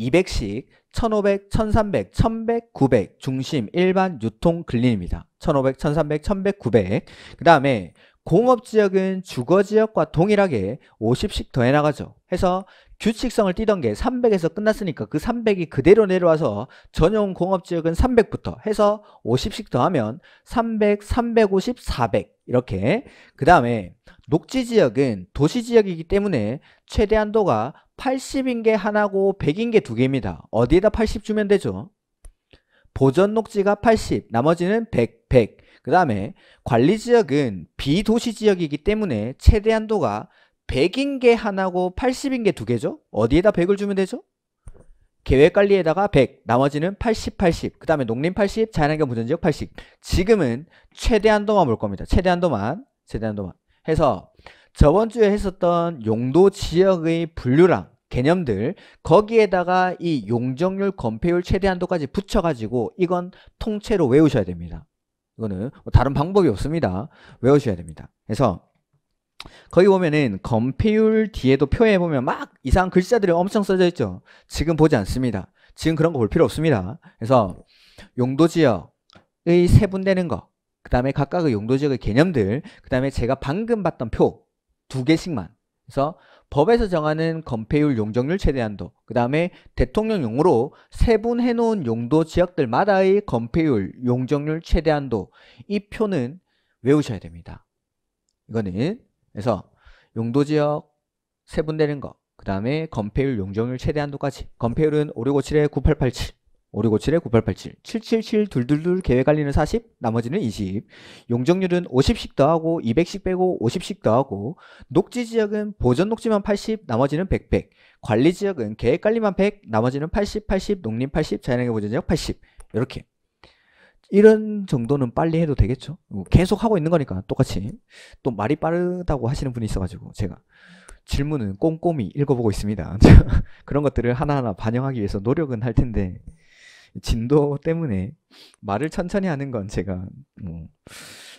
200씩 1500, 1300, 1100, 900 중심 일반 유통 근린입니다. 1500, 1300, 1100, 900. 그 다음에 공업지역은 주거지역과 동일하게 50씩 더해 나가죠. 해서 규칙성을 띄던 게 300에서 끝났으니까 그 300이 그대로 내려와서 전용 공업지역은 300부터 해서 50씩 더하면 300, 350, 400 이렇게 그 다음에 녹지지역은 도시지역이기 때문에 최대한도가 80인 게 하나고 100인 게 두 개입니다. 어디에다 80 주면 되죠? 보전 녹지가 80, 나머지는 100, 100. 그 다음에 관리 지역은 비도시 지역이기 때문에 최대 한도가 100인 게 하나고 80인 게 두 개죠? 어디에다 100을 주면 되죠? 계획관리에다가 100, 나머지는 80, 80, 그 다음에 농림 80, 자연환경 보전지역 80. 지금은 최대한도만 볼 겁니다. 최대한도만, 최대한도만 해서 저번 주에 했었던 용도 지역의 분류랑 개념들 거기에다가 이 용적률 건폐율 최대한도까지 붙여가지고 이건 통째로 외우셔야 됩니다. 이거는 뭐 다른 방법이 없습니다. 외우셔야 됩니다. 그래서 거기 보면은 건폐율 뒤에도 표에 보면 막 이상한 글자들이 엄청 써져 있죠. 지금 보지 않습니다. 지금 그런 거 볼 필요 없습니다. 그래서 용도 지역의 세분되는 거, 그 다음에 각각의 용도 지역의 개념들, 그 다음에 제가 방금 봤던 표, 두 개씩만. 그래서 법에서 정하는 건폐율 용적률 최대한도 그 다음에 대통령용으로 세분해 놓은 용도 지역들마다의 건폐율 용적률 최대한도 이 표는 외우셔야 됩니다 이거는 그래서 용도 지역 세분되는 거그 다음에 건폐율 용적률 최대한도까지 건폐율은 5657에 9887 5 6 5 7 9 8 8 7 777222계획관리는40 나머지는 20 용적률은 50씩 더하고 200씩 빼고 50씩 더하고 녹지지역은 보전녹지만 80 나머지는 100 100 관리지역은 계획관리만 100 나머지는 80 80 농림 80 자연환경 보전지역 80 이렇게 이런 정도는 빨리 해도 되겠죠 뭐 계속 하고 있는 거니까 똑같이 또 말이 빠르다고 하시는 분이 있어가지고 제가 질문은 꼼꼼히 읽어보고 있습니다 그런 것들을 하나하나 반영하기 위해서 노력은 할 텐데 진도 때문에 말을 천천히 하는 건 제가 뭐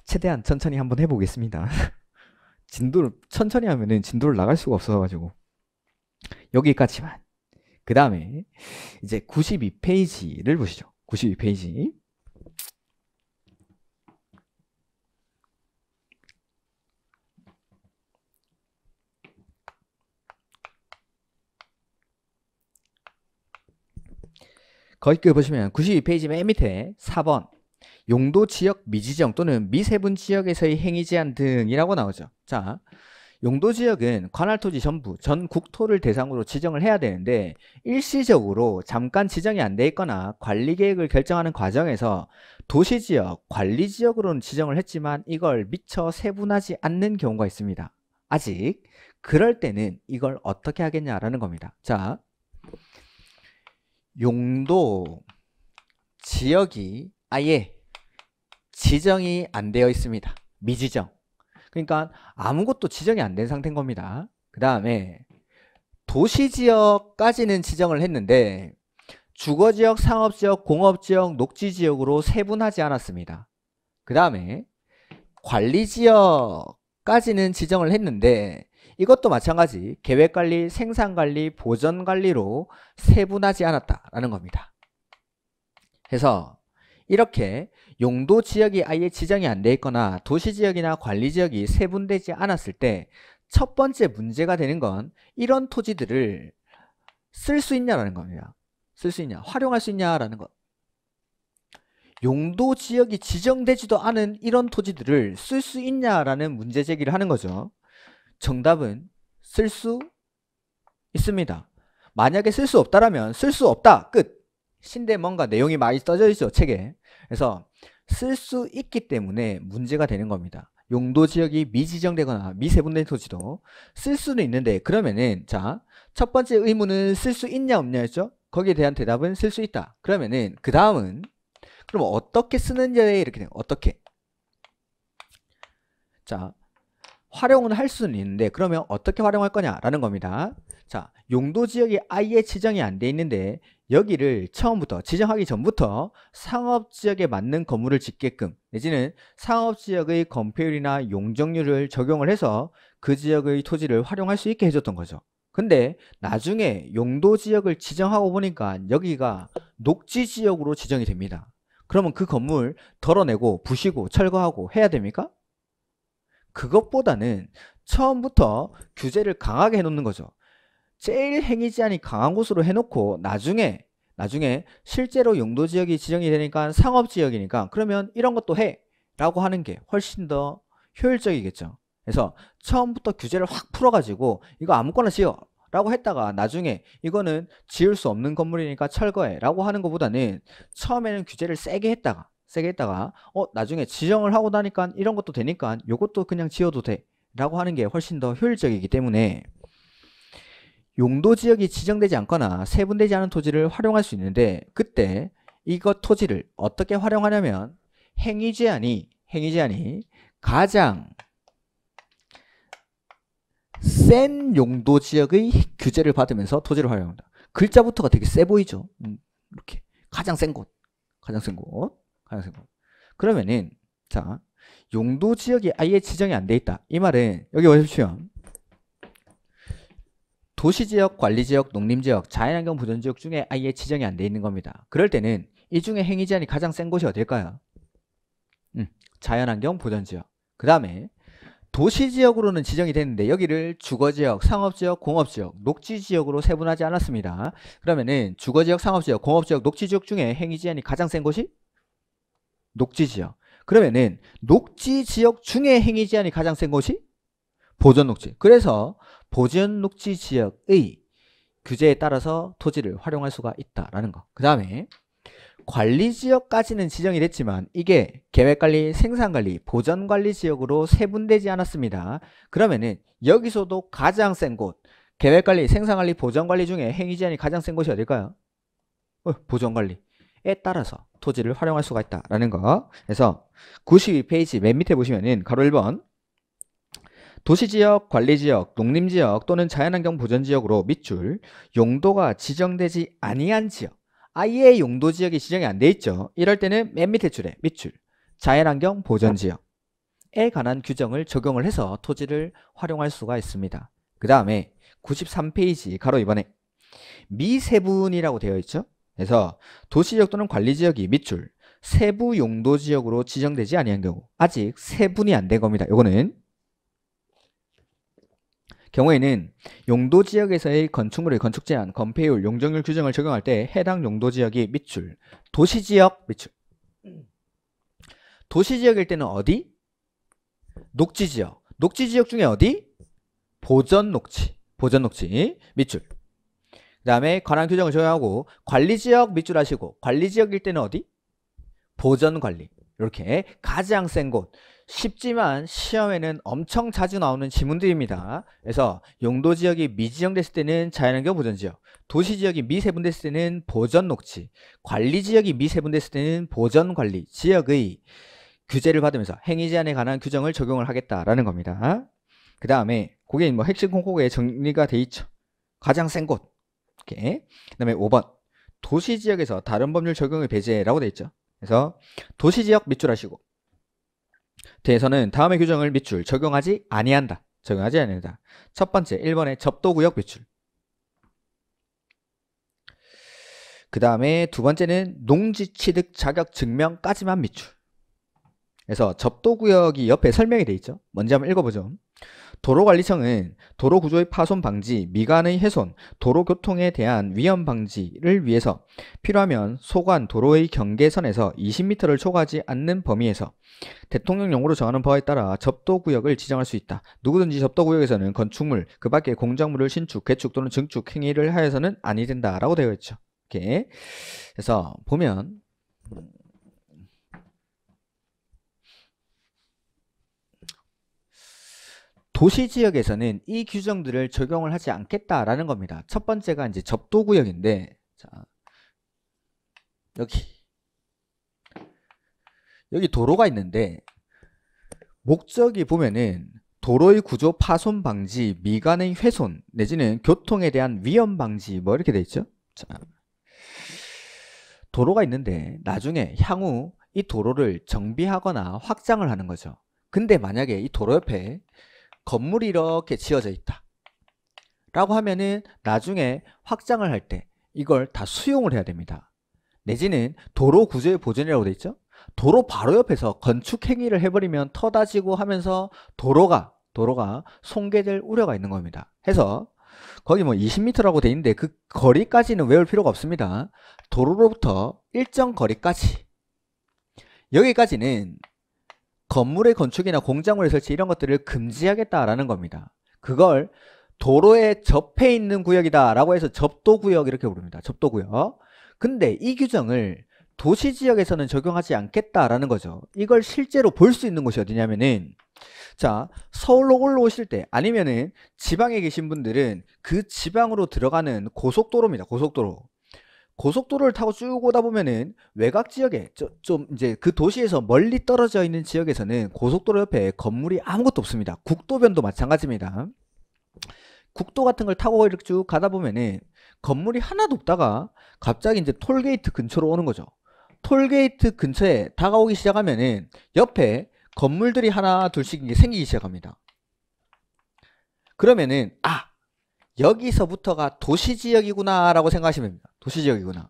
최대한 천천히 한번 해보겠습니다. 진도를 천천히 하면은 진도를 나갈 수가 없어가지고 여기까지만. 그 다음에 이제 92페이지를 보시죠. 92페이지. 거기 그 보시면 92페이지 맨 밑에 4번 용도 지역 미지정 또는 미세분 지역에서의 행위 제한 등이라고 나오죠. 자, 용도 지역은 관할 토지 전부 전 국토를 대상으로 지정을 해야 되는데 일시적으로 잠깐 지정이 안 돼 있거나 관리 계획을 결정하는 과정에서 도시 지역, 관리 지역으로는 지정을 했지만 이걸 미처 세분하지 않는 경우가 있습니다. 아직 그럴 때는 이걸 어떻게 하겠냐라는 겁니다. 자, 용도 지역이 아예 지정이 안 되어 있습니다. 미지정. 그러니까 아무것도 지정이 안 된 상태인 겁니다. 그 다음에 도시지역까지는 지정을 했는데 주거지역, 상업지역, 공업지역, 녹지지역으로 세분하지 않았습니다. 그 다음에 관리지역까지는 지정을 했는데 이것도 마찬가지 계획관리, 생산관리, 보전관리로 세분하지 않았다라는 겁니다. 그래서 이렇게 용도 지역이 아예 지정이 안 돼 있거나 도시지역이나 관리지역이 세분되지 않았을 때 첫 번째 문제가 되는 건 이런 토지들을 쓸 수 있냐라는 겁니다. 쓸 수 있냐, 활용할 수 있냐라는 것. 용도 지역이 지정되지도 않은 이런 토지들을 쓸 수 있냐라는 문제 제기를 하는 거죠. 정답은 쓸 수 있습니다. 만약에 쓸 수 없다라면 쓸 수 없다. 끝. 신데 뭔가 내용이 많이 써져 있죠. 책에. 그래서 쓸 수 있기 때문에 문제가 되는 겁니다. 용도 지역이 미지정되거나 미세분된 토지도 쓸 수는 있는데 그러면은 자 첫 번째 의문은 쓸 수 있냐 없냐였죠. 거기에 대한 대답은 쓸 수 있다. 그러면은 그 다음은 그럼 어떻게 쓰는지에 이렇게 돼요. 어떻게 자 활용은 할 수는 있는데 그러면 어떻게 활용할 거냐라는 겁니다. 자, 용도 지역이 아예 지정이 안 돼 있는데 여기를 처음부터 지정하기 전부터 상업 지역에 맞는 건물을 짓게끔 내지는 상업 지역의 건폐율이나 용적률을 적용을 해서 그 지역의 토지를 활용할 수 있게 해줬던 거죠. 근데 나중에 용도 지역을 지정하고 보니까 여기가 녹지 지역으로 지정이 됩니다. 그러면 그 건물 덜어내고 부시고 철거하고 해야 됩니까? 그것보다는 처음부터 규제를 강하게 해놓는 거죠. 제일 행위 제한이 강한 곳으로 해놓고 나중에 나중에 실제로 용도 지역이 지정이 되니까 상업 지역이니까 그러면 이런 것도 해라고 하는 게 훨씬 더 효율적이겠죠. 그래서 처음부터 규제를 확 풀어가지고 이거 아무거나 지어 라고 했다가 나중에 이거는 지을 수 없는 건물이니까 철거해 라고 하는 것보다는 처음에는 규제를 세게 했다가 세게 했다가 어 나중에 지정을 하고 나니까 이런 것도 되니까 요것도 그냥 지어도 돼 라고 하는 게 훨씬 더 효율적이기 때문에 용도 지역이 지정되지 않거나 세분되지 않은 토지를 활용할 수 있는데 그때 이거 토지를 어떻게 활용하냐면 행위 제한이 행위 제한이 가장 센 용도 지역의 규제를 받으면서 토지를 활용한다. 글자부터가 되게 세 보이죠. 음, 이렇게 가장 센 곳, 가장 센 곳. 하얀색 부 그러면은 자 용도 지역이 아예 지정이 안 돼 있다. 이 말은 여기 보십시오. 도시지역, 관리지역, 농림지역, 자연환경 보전지역 중에 아예 지정이 안 돼 있는 겁니다. 그럴 때는 이 중에 행위 제한이 가장 센 곳이 어딜까요? 음, 자연환경 보전지역. 그 다음에 도시지역으로는 지정이 됐는데 여기를 주거지역, 상업지역, 공업지역, 녹지지역으로 세분하지 않았습니다. 그러면은 주거지역, 상업지역, 공업지역, 녹지지역 중에 행위 제한이 가장 센 곳이 녹지 지역. 그러면은 녹지 지역 중에 행위 제한이 가장 센 곳이 보전 녹지. 그래서 보전 녹지 지역의 규제에 따라서 토지를 활용할 수가 있다라는 거. 그 다음에 관리지역까지는 지정이 됐지만 이게 계획관리, 생산관리, 보전관리지역으로 세분되지 않았습니다. 그러면은 여기서도 가장 센 곳, 계획관리, 생산관리, 보전관리 중에 행위제한이 가장 센 곳이 어딜까요? 어, 보전관리에 따라서 토지를 활용할 수가 있다라는 거. 그래서 92페이지 맨 밑에 보시면은 가로 1번 도시지역, 관리지역, 농림지역 또는 자연환경 보전지역으로 밑줄 용도가 지정되지 아니한 지역 아예 용도지역이 지정이 안 돼 있죠 이럴 때는 맨 밑에 줄에 밑줄 자연환경 보전지역에 관한 규정을 적용을 해서 토지를 활용할 수가 있습니다 그 다음에 93페이지 가로 이번에 미세분이라고 되어 있죠 그래서 도시지역 또는 관리지역이 밑줄 세부 용도 지역으로 지정되지 아니한 경우 아직 세분이 안 된 겁니다. 요거는 경우에는 용도 지역에서의 건축물의 건축 제한, 건폐율, 용적률 규정을 적용할 때 해당 용도 지역이 밑줄 도시 지역 밑줄 도시 지역일 때는 어디? 녹지 지역. 녹지 지역 중에 어디? 보전 녹지. 보전 녹지 밑줄. 그 다음에 관한 규정을 적용하고 관리지역 밑줄 하시고 관리지역일 때는 어디? 보전관리 이렇게 가장 센 곳 쉽지만 시험에는 엄청 자주 나오는 지문들입니다 그래서 용도지역이 미지정됐을 때는 자연환경 보전지역 도시지역이 미세분됐을 때는 보전녹지 관리지역이 미세분됐을 때는 보전관리 지역의 규제를 받으면서 행위제한에 관한 규정을 적용을 하겠다라는 겁니다 그 다음에 그게 뭐 핵심 콩고에 정리가 돼 있죠 가장 센곳 이렇 그다음에 5번 도시 지역에서 다른 법률 적용을 배제라고 되어 있죠. 그래서 도시 지역 밑줄하시고 대해서는 다음의 규정을 밑줄 적용하지 아니한다. 적용하지 아니한다. 첫 번째 1번의 접도 구역 밑줄. 그 다음에 두 번째는 농지취득 자격 증명까지만 밑줄. 그래서 접도구역이 옆에 설명이 되어 있죠. 먼저 한번 읽어보죠. 도로관리청은 도로구조의 파손 방지, 미관의 훼손, 도로교통에 대한 위험 방지를 위해서 필요하면 소관 도로의 경계선에서 20m를 초과하지 않는 범위에서 대통령령으로 정하는 바에 따라 접도구역을 지정할 수 있다. 누구든지 접도구역에서는 건축물, 그밖에 공작물을 신축, 개축 또는 증축 행위를 하여서는 아니 된다라고 되어 있죠. 이렇게 그래서 보면 도시 지역에서는 이 규정들을 적용을 하지 않겠다라는 겁니다. 첫 번째가 이제 접도 구역인데 자, 여기 여기 도로가 있는데 목적이 보면은 도로의 구조 파손 방지, 미관의 훼손 내지는 교통에 대한 위험 방지 뭐 이렇게 돼 있죠. 자, 도로가 있는데 나중에 향후 이 도로를 정비하거나 확장을 하는 거죠. 근데 만약에 이 도로 옆에 건물이 이렇게 지어져 있다 라고 하면은 나중에 확장을 할 때 이걸 다 수용을 해야 됩니다 내지는 도로 구조의 보존이라고 돼 있죠 도로 바로 옆에서 건축 행위를 해버리면 터다지고 하면서 도로가 도로가 송괴될 우려가 있는 겁니다 해서 거기 뭐 20m라고 돼 있는데 그 거리까지는 외울 필요가 없습니다 도로로부터 일정 거리까지 여기까지는 건물의 건축이나 공작물의 설치 이런 것들을 금지하겠다라는 겁니다. 그걸 도로에 접해 있는 구역이다라고 해서 접도구역 이렇게 부릅니다. 접도구역. 근데 이 규정을 도시 지역에서는 적용하지 않겠다라는 거죠. 이걸 실제로 볼 수 있는 곳이 어디냐면은 자 서울로 올라오실 때 아니면은 지방에 계신 분들은 그 지방으로 들어가는 고속도로입니다. 고속도로. 고속도로를 타고 쭉 오다 보면은 외곽 지역에 저, 좀 이제 그 도시에서 멀리 떨어져 있는 지역에서는 고속도로 옆에 건물이 아무것도 없습니다. 국도변도 마찬가지입니다. 국도 같은 걸 타고 이렇게 쭉 가다 보면은 건물이 하나도 없다가 갑자기 이제 톨게이트 근처로 오는 거죠. 톨게이트 근처에 다가오기 시작하면은 옆에 건물들이 하나 둘씩 생기기 시작합니다. 그러면은 아 여기서부터가 도시 지역이구나라고 생각하시면 됩니다. 도시지역이구나.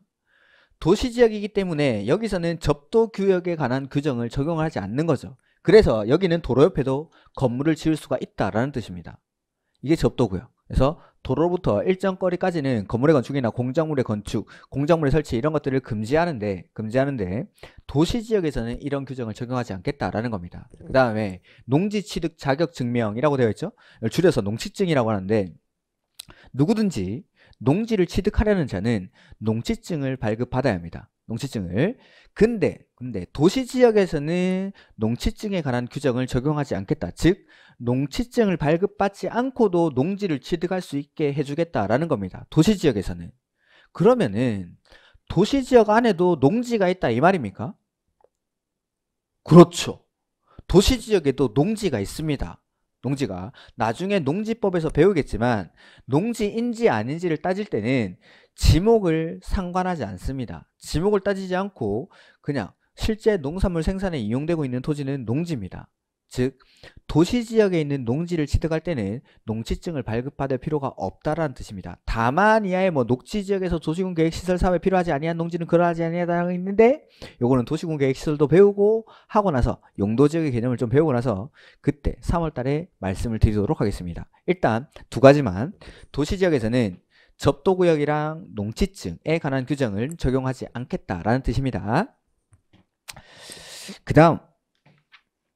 도시지역이기 때문에 여기서는 접도규역에 관한 규정을 적용하지 않는 거죠. 그래서 여기는 도로 옆에도 건물을 지을 수가 있다라는 뜻입니다. 이게 접도구역. 그래서 도로부터 일정 거리까지는 건물의 건축이나 공작물의 건축, 공작물의 설치 이런 것들을 금지하는데 금지하는데 도시 지역에서는 이런 규정을 적용하지 않겠다라는 겁니다. 그 다음에 농지 취득 자격 증명이라고 되어 있죠. 줄여서 농취증이라고 하는데 누구든지 농지를 취득하려는 자는 농지증을 발급받아야 합니다. 농지증을. 근데 근데 도시 지역에서는 농지증에 관한 규정을 적용하지 않겠다. 즉 농지증을 발급받지 않고도 농지를 취득할 수 있게 해주겠다라는 겁니다. 도시 지역에서는. 그러면은 도시 지역 안에도 농지가 있다 이 말입니까? 그렇죠. 도시 지역에도 농지가 있습니다. 농지가 나중에 농지법에서 배우겠지만 농지인지 아닌지를 따질 때는 지목을 상관하지 않습니다. 지목을 따지지 않고 그냥 실제 농산물 생산에 이용되고 있는 토지는 농지입니다. 즉 도시 지역에 있는 농지를 취득할 때는 농지증을 발급받을 필요가 없다라는 뜻입니다. 다만 이하의 뭐 녹지 지역에서 도시군 계획 시설 사업에 필요하지 아니한 농지는 그러하지 아니하다고 있는데 요거는 도시군 계획 시설도 배우고 하고 나서 용도 지역의 개념을 좀 배우고 나서 그때 3월 달에 말씀을 드리도록 하겠습니다. 일단 두 가지만 도시 지역에서는 접도 구역이랑 농지증에 관한 규정을 적용하지 않겠다라는 뜻입니다. 그다음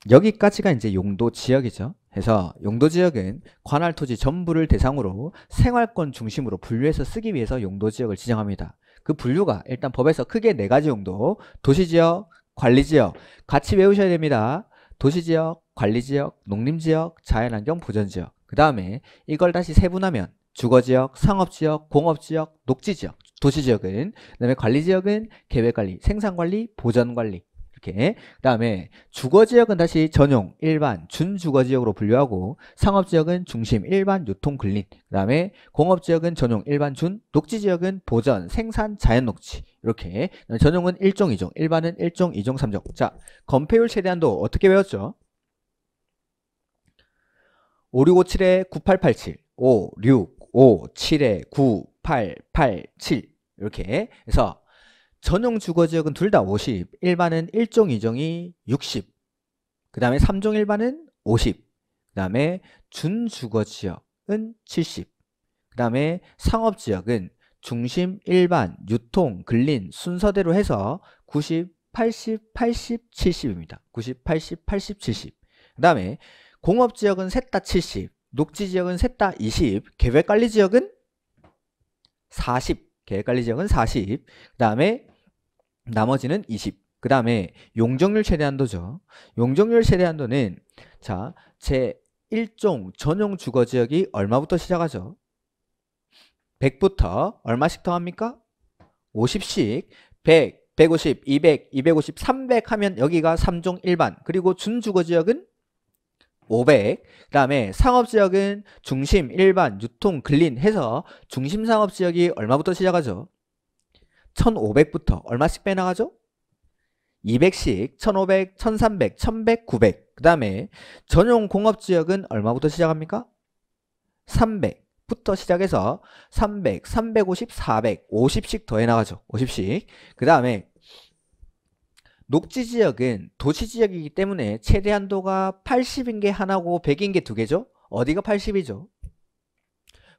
여기까지가 이제 용도 지역이죠. 그래서 용도 지역은 관할 토지 전부를 대상으로 생활권 중심으로 분류해서 쓰기 위해서 용도 지역을 지정합니다. 그 분류가 일단 법에서 크게 네 가지 용도 도시지역, 관리지역 같이 외우셔야 됩니다. 도시지역, 관리지역, 농림지역, 자연환경 보전지역 그 다음에 이걸 다시 세분하면 주거지역, 상업지역, 공업지역, 녹지지역 도시지역은 그 다음에 관리지역은 계획관리, 생산관리, 보전관리 이렇게 그 다음에 주거지역은 다시 전용, 일반, 준주거지역으로 분류하고 상업지역은 중심, 일반, 유통, 근린 그 다음에 공업지역은 전용, 일반, 준 녹지지역은 보전, 생산, 자연녹지 이렇게 전용은 1종, 2종, 일반은 1종, 2종, 3종 자, 건폐율 최대한도 어떻게 배웠죠? 5657에 9887 5, 6, 5, 7에 9, 8, 8, 7 이렇게 해서 전용 주거 지역은 둘 다 50. 일반은 1종 2종이 60. 그 다음에 3종 일반은 50. 그 다음에 준주거 지역은 70. 그 다음에 상업 지역은 중심, 일반, 유통, 근린 순서대로 해서 90, 80, 80, 70입니다. 90, 80, 80, 70. 그 다음에 공업 지역은 셋 다 70, 녹지 지역은 셋 다 20, 계획 관리 지역은 40, 계획 관리 지역은 40. 그 다음에 나머지는 20. 그 다음에 용적률 최대한도죠. 용적률 최대한도는 자, 제 1종 전용 주거지역이 얼마부터 시작하죠? 100부터 얼마씩 더합니까? 50씩 100, 150, 200, 250, 300 하면 여기가 3종 일반 그리고 준주거지역은 500, 그 다음에 상업지역은 중심, 일반, 유통, 근린 해서 중심상업지역이 얼마부터 시작하죠? 1,500부터 얼마씩 빼나가죠? 200씩, 1,500, 1,300, 1,100, 900. 그 다음에 전용 공업지역은 얼마부터 시작합니까? 300부터 시작해서 300, 350, 400, 50씩 더해 나가죠. 50씩. 그 다음에 녹지지역은 도시지역이기 때문에 최대한도가 80인 게 하나고 100인 게 두 개죠. 어디가 80이죠?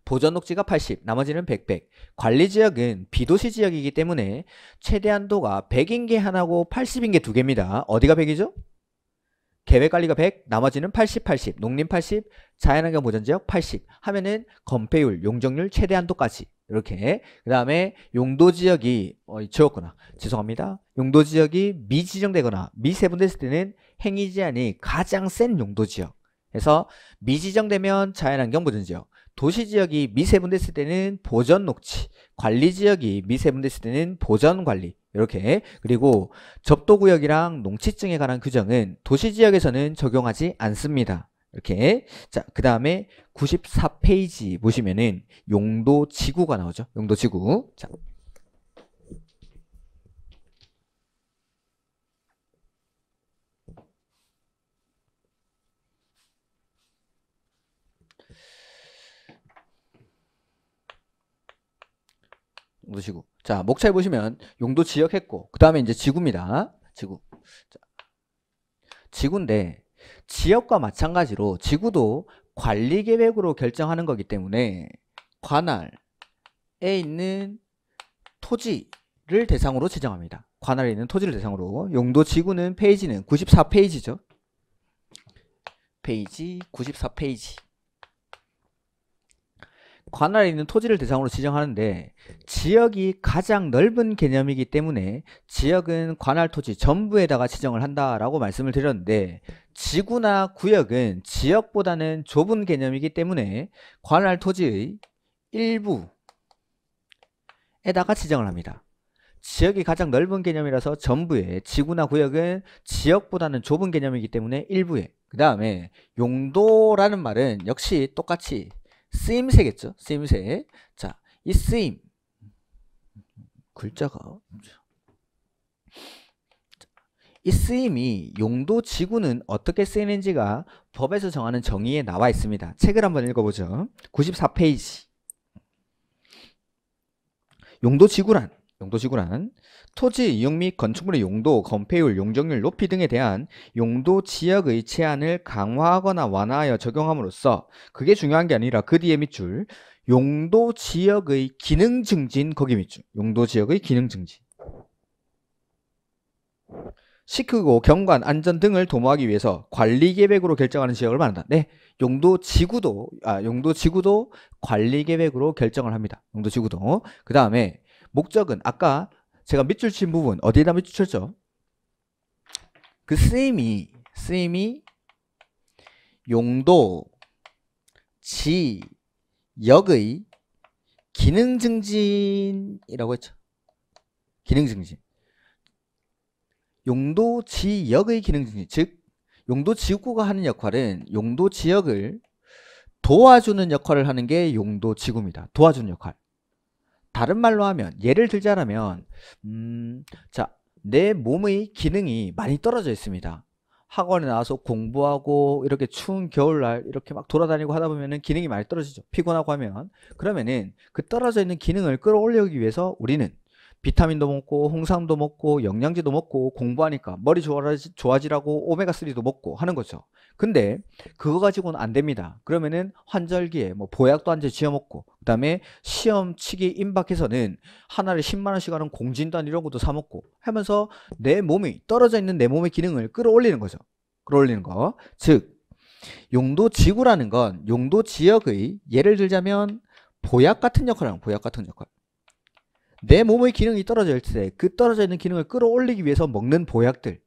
보전 녹지가 80, 나머지는 100, 100. 관리 지역은 비도시 지역이기 때문에 최대 한도가 100인 게 하나고 80인 게 두 개입니다. 어디가 100이죠? 계획 관리가 100, 나머지는 80, 80, 농림 80, 자연환경 보전 지역 80 하면은 건폐율, 용적률 최대 한도까지 이렇게 그 다음에 용도 지역이 어, 지웠거나 죄송합니다 용도 지역이 미지정되거나 미세분됐을 때는 행위 제한이 가장 센 용도 지역 그래서 미지정되면 자연환경 보전 지역 도시지역이 미세분됐을 때는 보전 녹지 관리지역이 미세분됐을 때는 보전 관리 이렇게 그리고 접도구역이랑 농치증에 관한 규정은 도시지역에서는 적용하지 않습니다 이렇게 자그 다음에 94페이지 보시면은 용도지구가 나오죠 용도지구 자 용도지구. 자, 목차에 보시면 용도 지역 했고 그 다음에 이제 지구입니다. 지구. 자, 지구인데 지역과 마찬가지로 지구도 관리계획으로 결정하는 거기 때문에 관할에 있는 토지를 대상으로 지정합니다. 관할에 있는 토지를 대상으로 용도 지구는 페이지는 94페이지죠. 페이지 94페이지 관할에 있는 토지를 대상으로 지정하는데 지역이 가장 넓은 개념이기 때문에 지역은 관할 토지 전부에다가 지정을 한다라고 말씀을 드렸는데 지구나 구역은 지역보다는 좁은 개념이기 때문에 관할 토지의 일부에다가 지정을 합니다. 지역이 가장 넓은 개념이라서 전부에 지구나 구역은 지역보다는 좁은 개념이기 때문에 일부에 그 다음에 용도라는 말은 역시 똑같이 쓰임새겠죠. 쓰임새. 자, 이 쓰임 글자가 이 쓰임이 용도 지구는 어떻게 쓰이는지가 법에서 정하는 정의에 나와 있습니다. 책을 한번 읽어보죠. 94페이지. 용도 지구란 용도지구란 토지 이용 및 건축물의 용도, 건폐율, 용적률 높이 등에 대한 용도 지역의 제한을 강화하거나 완화하여 적용함으로써 그게 중요한 게 아니라 그 뒤에 밑줄 용도 지역의 기능 증진 거기 밑줄 용도 지역의 기능 증진 시크고 경관, 안전 등을 도모하기 위해서 관리 계획으로 결정하는 지역을 말한다. 네, 용도 지구도 아 용도 지구도 관리 계획으로 결정을 합니다. 용도 지구도 그 다음에 목적은 아까 제가 밑줄 친 부분 어디에다 밑줄 쳤죠? 그 쓰임이 쓰임이 용도 지역의 기능 증진이라고 했죠. 기능 증진. 용도 지역의 기능 증진. 즉 용도 지구가 하는 역할은 용도 지역을 도와주는 역할을 하는 게 용도 지구입니다. 도와주는 역할. 다른 말로 하면 예를 들자라면 음, 자, 내 몸의 기능이 많이 떨어져 있습니다. 학원에 나와서 공부하고 이렇게 추운 겨울날 이렇게 막 돌아다니고 하다 보면은 기능이 많이 떨어지죠. 피곤하고 하면 그러면은 그 떨어져 있는 기능을 끌어올리기 위해서 우리는 비타민도 먹고 홍삼도 먹고 영양제도 먹고 공부하니까 머리 좋아지, 좋아지라고 오메가3도 먹고 하는 거죠. 근데 그거 가지고는 안 됩니다. 그러면은 환절기에 뭐 보약도 한제 지어 먹고 그다음에 시험 치기 임박해서는 하나를 10만 원씩 하는 공진단 이런 것도 사 먹고 하면서 내 몸이 떨어져 있는 내 몸의 기능을 끌어올리는 거죠. 끌어올리는 거. 즉 용도 지구라는 건 용도 지역의 예를 들자면 보약 같은 역할을 하는 보약 같은 역할. 내 몸의 기능이 떨어질 때 그 떨어져 있는 기능을 끌어올리기 위해서 먹는 보약들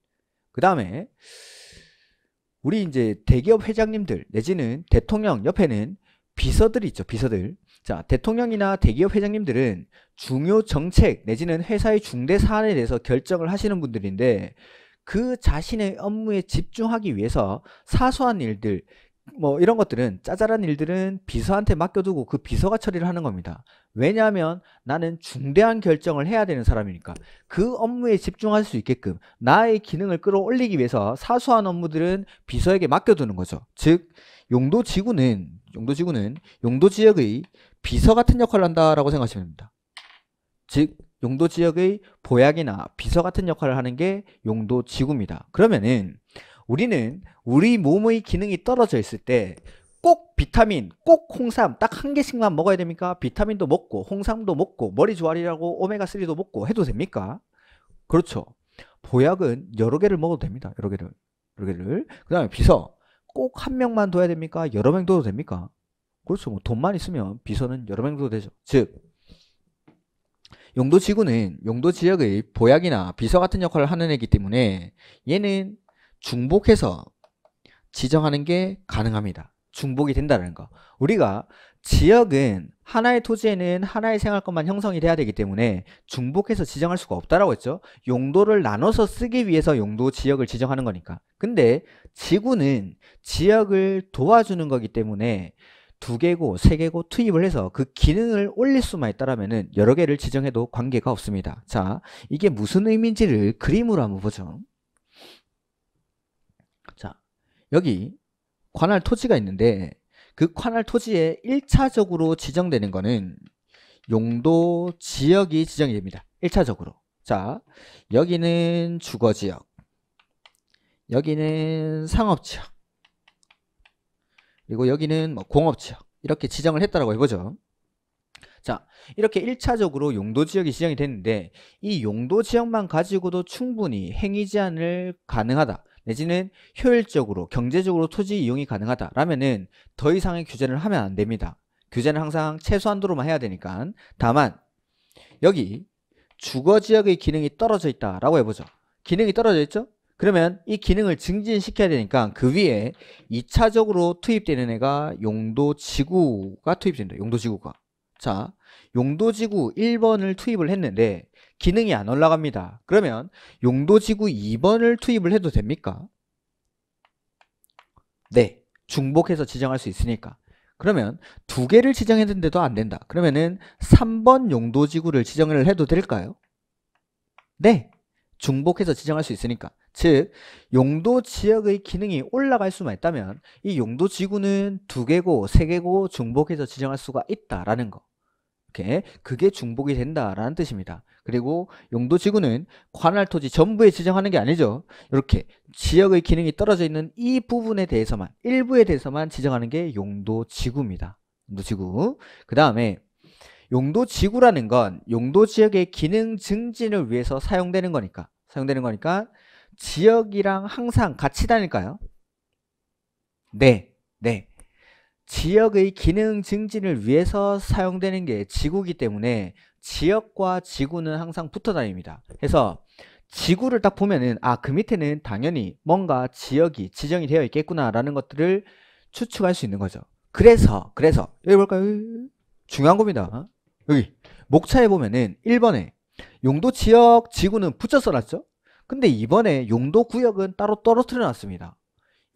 그 다음에 우리 이제 대기업 회장님들 내지는 대통령 옆에는 비서들이 있죠 비서들 자 대통령이나 대기업 회장님들은 중요 정책 내지는 회사의 중대 사안에 대해서 결정을 하시는 분들인데 그 자신의 업무에 집중하기 위해서 사소한 일들 뭐 이런 것들은 짜잘한 일들은 비서한테 맡겨두고 그 비서가 처리를 하는 겁니다. 왜냐하면 나는 중대한 결정을 해야 되는 사람이니까 그 업무에 집중할 수 있게끔 나의 기능을 끌어올리기 위해서 사소한 업무들은 비서에게 맡겨두는 거죠. 즉 용도 지구는 용도 지구는 용도 지역의 비서 같은 역할을 한다라고 생각하시면 됩니다. 즉 용도 지역의 보약이나 비서 같은 역할을 하는 게 용도 지구입니다. 그러면은 우리는 우리 몸의 기능이 떨어져 있을 때 꼭 비타민, 꼭 홍삼 딱 한 개씩만 먹어야 됩니까? 비타민도 먹고 홍삼도 먹고 머리 조아리라고 오메가3도 먹고 해도 됩니까? 그렇죠. 보약은 여러 개를 먹어도 됩니다. 여러 개를. 여러 개를. 그 다음에 비서. 꼭 한 명만 둬야 됩니까? 여러 명 둬도 됩니까? 그렇죠. 뭐 돈만 있으면 비서는 여러 명 둬도 되죠. 즉, 용도 지구는 용도 지역의 보약이나 비서 같은 역할을 하는 애기 때문에 얘는 중복해서 지정하는 게 가능합니다. 중복이 된다는 거. 우리가 지역은 하나의 토지에는 하나의 생활권만 형성이 돼야 되기 때문에 중복해서 지정할 수가 없다라고 했죠. 용도를 나눠서 쓰기 위해서 용도 지역을 지정하는 거니까. 근데 지구는 지역을 도와주는 거기 때문에 두 개고 세 개고 투입을 해서 그 기능을 올릴 수만 있다라면 여러 개를 지정해도 관계가 없습니다. 자, 이게 무슨 의미인지를 그림으로 한번 보죠. 여기 관할 토지가 있는데 그 관할 토지에 1차적으로 지정되는 거는 용도 지역이 지정이 됩니다. 1차적으로. 자, 여기는 주거지역. 여기는 상업지역. 그리고 여기는 뭐 공업지역. 이렇게 지정을 했다라고 해보죠. 자, 이렇게 1차적으로 용도 지역이 지정이 됐는데 이 용도 지역만 가지고도 충분히 행위 제한을 가능하다. 내지는 효율적으로 경제적으로 토지 이용이 가능하다라면은 더 이상의 규제를 하면 안 됩니다. 규제는 항상 최소한도로만 해야 되니까 다만 여기 주거지역의 기능이 떨어져 있다라고 해보죠. 기능이 떨어져 있죠? 그러면 이 기능을 증진시켜야 되니까 그 위에 2차적으로 투입되는 애가 용도지구가 투입된다. 용도지구가. 자, 용도지구 1번을 투입을 했는데 기능이 안 올라갑니다. 그러면 용도지구 2번을 투입을 해도 됩니까? 네. 중복해서 지정할 수 있으니까. 그러면 두 개를 지정했는데도 안 된다. 그러면은 3번 용도지구를 지정을 해도 될까요? 네. 중복해서 지정할 수 있으니까. 즉 용도 지역의 기능이 올라갈 수만 있다면 이 용도 지구는 두 개고 세 개고 중복해서 지정할 수가 있다라는 거. 이렇게 그게 중복이 된다라는 뜻입니다. 그리고 용도지구는 관할 토지 전부에 지정하는 게 아니죠. 이렇게 지역의 기능이 떨어져 있는 이 부분에 대해서만 일부에 대해서만 지정하는 게 용도지구입니다. 용도지구. 그 다음에 용도지구라는 건 용도지역의 기능 증진을 위해서 사용되는 거니까 사용되는 거니까 지역이랑 항상 같이 다닐까요? 네, 네. 지역의 기능 증진을 위해서 사용되는 게 지구기 이 때문에 지역과 지구는 항상 붙어 다닙니다. 그래서 지구를 딱 보면은 아그 밑에는 당연히 뭔가 지역이 지정이 되어 있겠구나라는 것들을 추측할 수 있는 거죠. 그래서 그래서 여기 볼까요? 중요한 겁니다. 여기 목차에 보면은 1번에 용도 지역 지구는 붙여 써놨죠. 근데 이번에 용도 구역은 따로 떨어뜨려 놨습니다.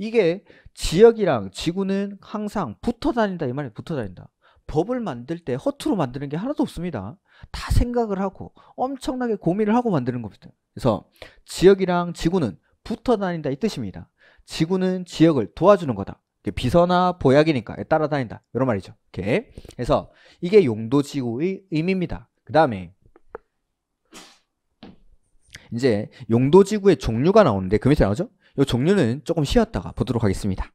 이게 지역이랑 지구는 항상 붙어 다닌다 이 말이에요. 붙어 다닌다. 법을 만들 때 허투루 만드는 게 하나도 없습니다. 다 생각을 하고 엄청나게 고민을 하고 만드는 겁니다. 그래서 지역이랑 지구는 붙어 다닌다 이 뜻입니다. 지구는 지역을 도와주는 거다. 비서나 보약이니까 따라다닌다. 이런 말이죠. 이렇게. 그래서 이게 용도지구의 의미입니다. 그 다음에 이제 용도지구의 종류가 나오는데 그 밑에 나오죠? 이 종류는 조금 쉬었다가 보도록 하겠습니다.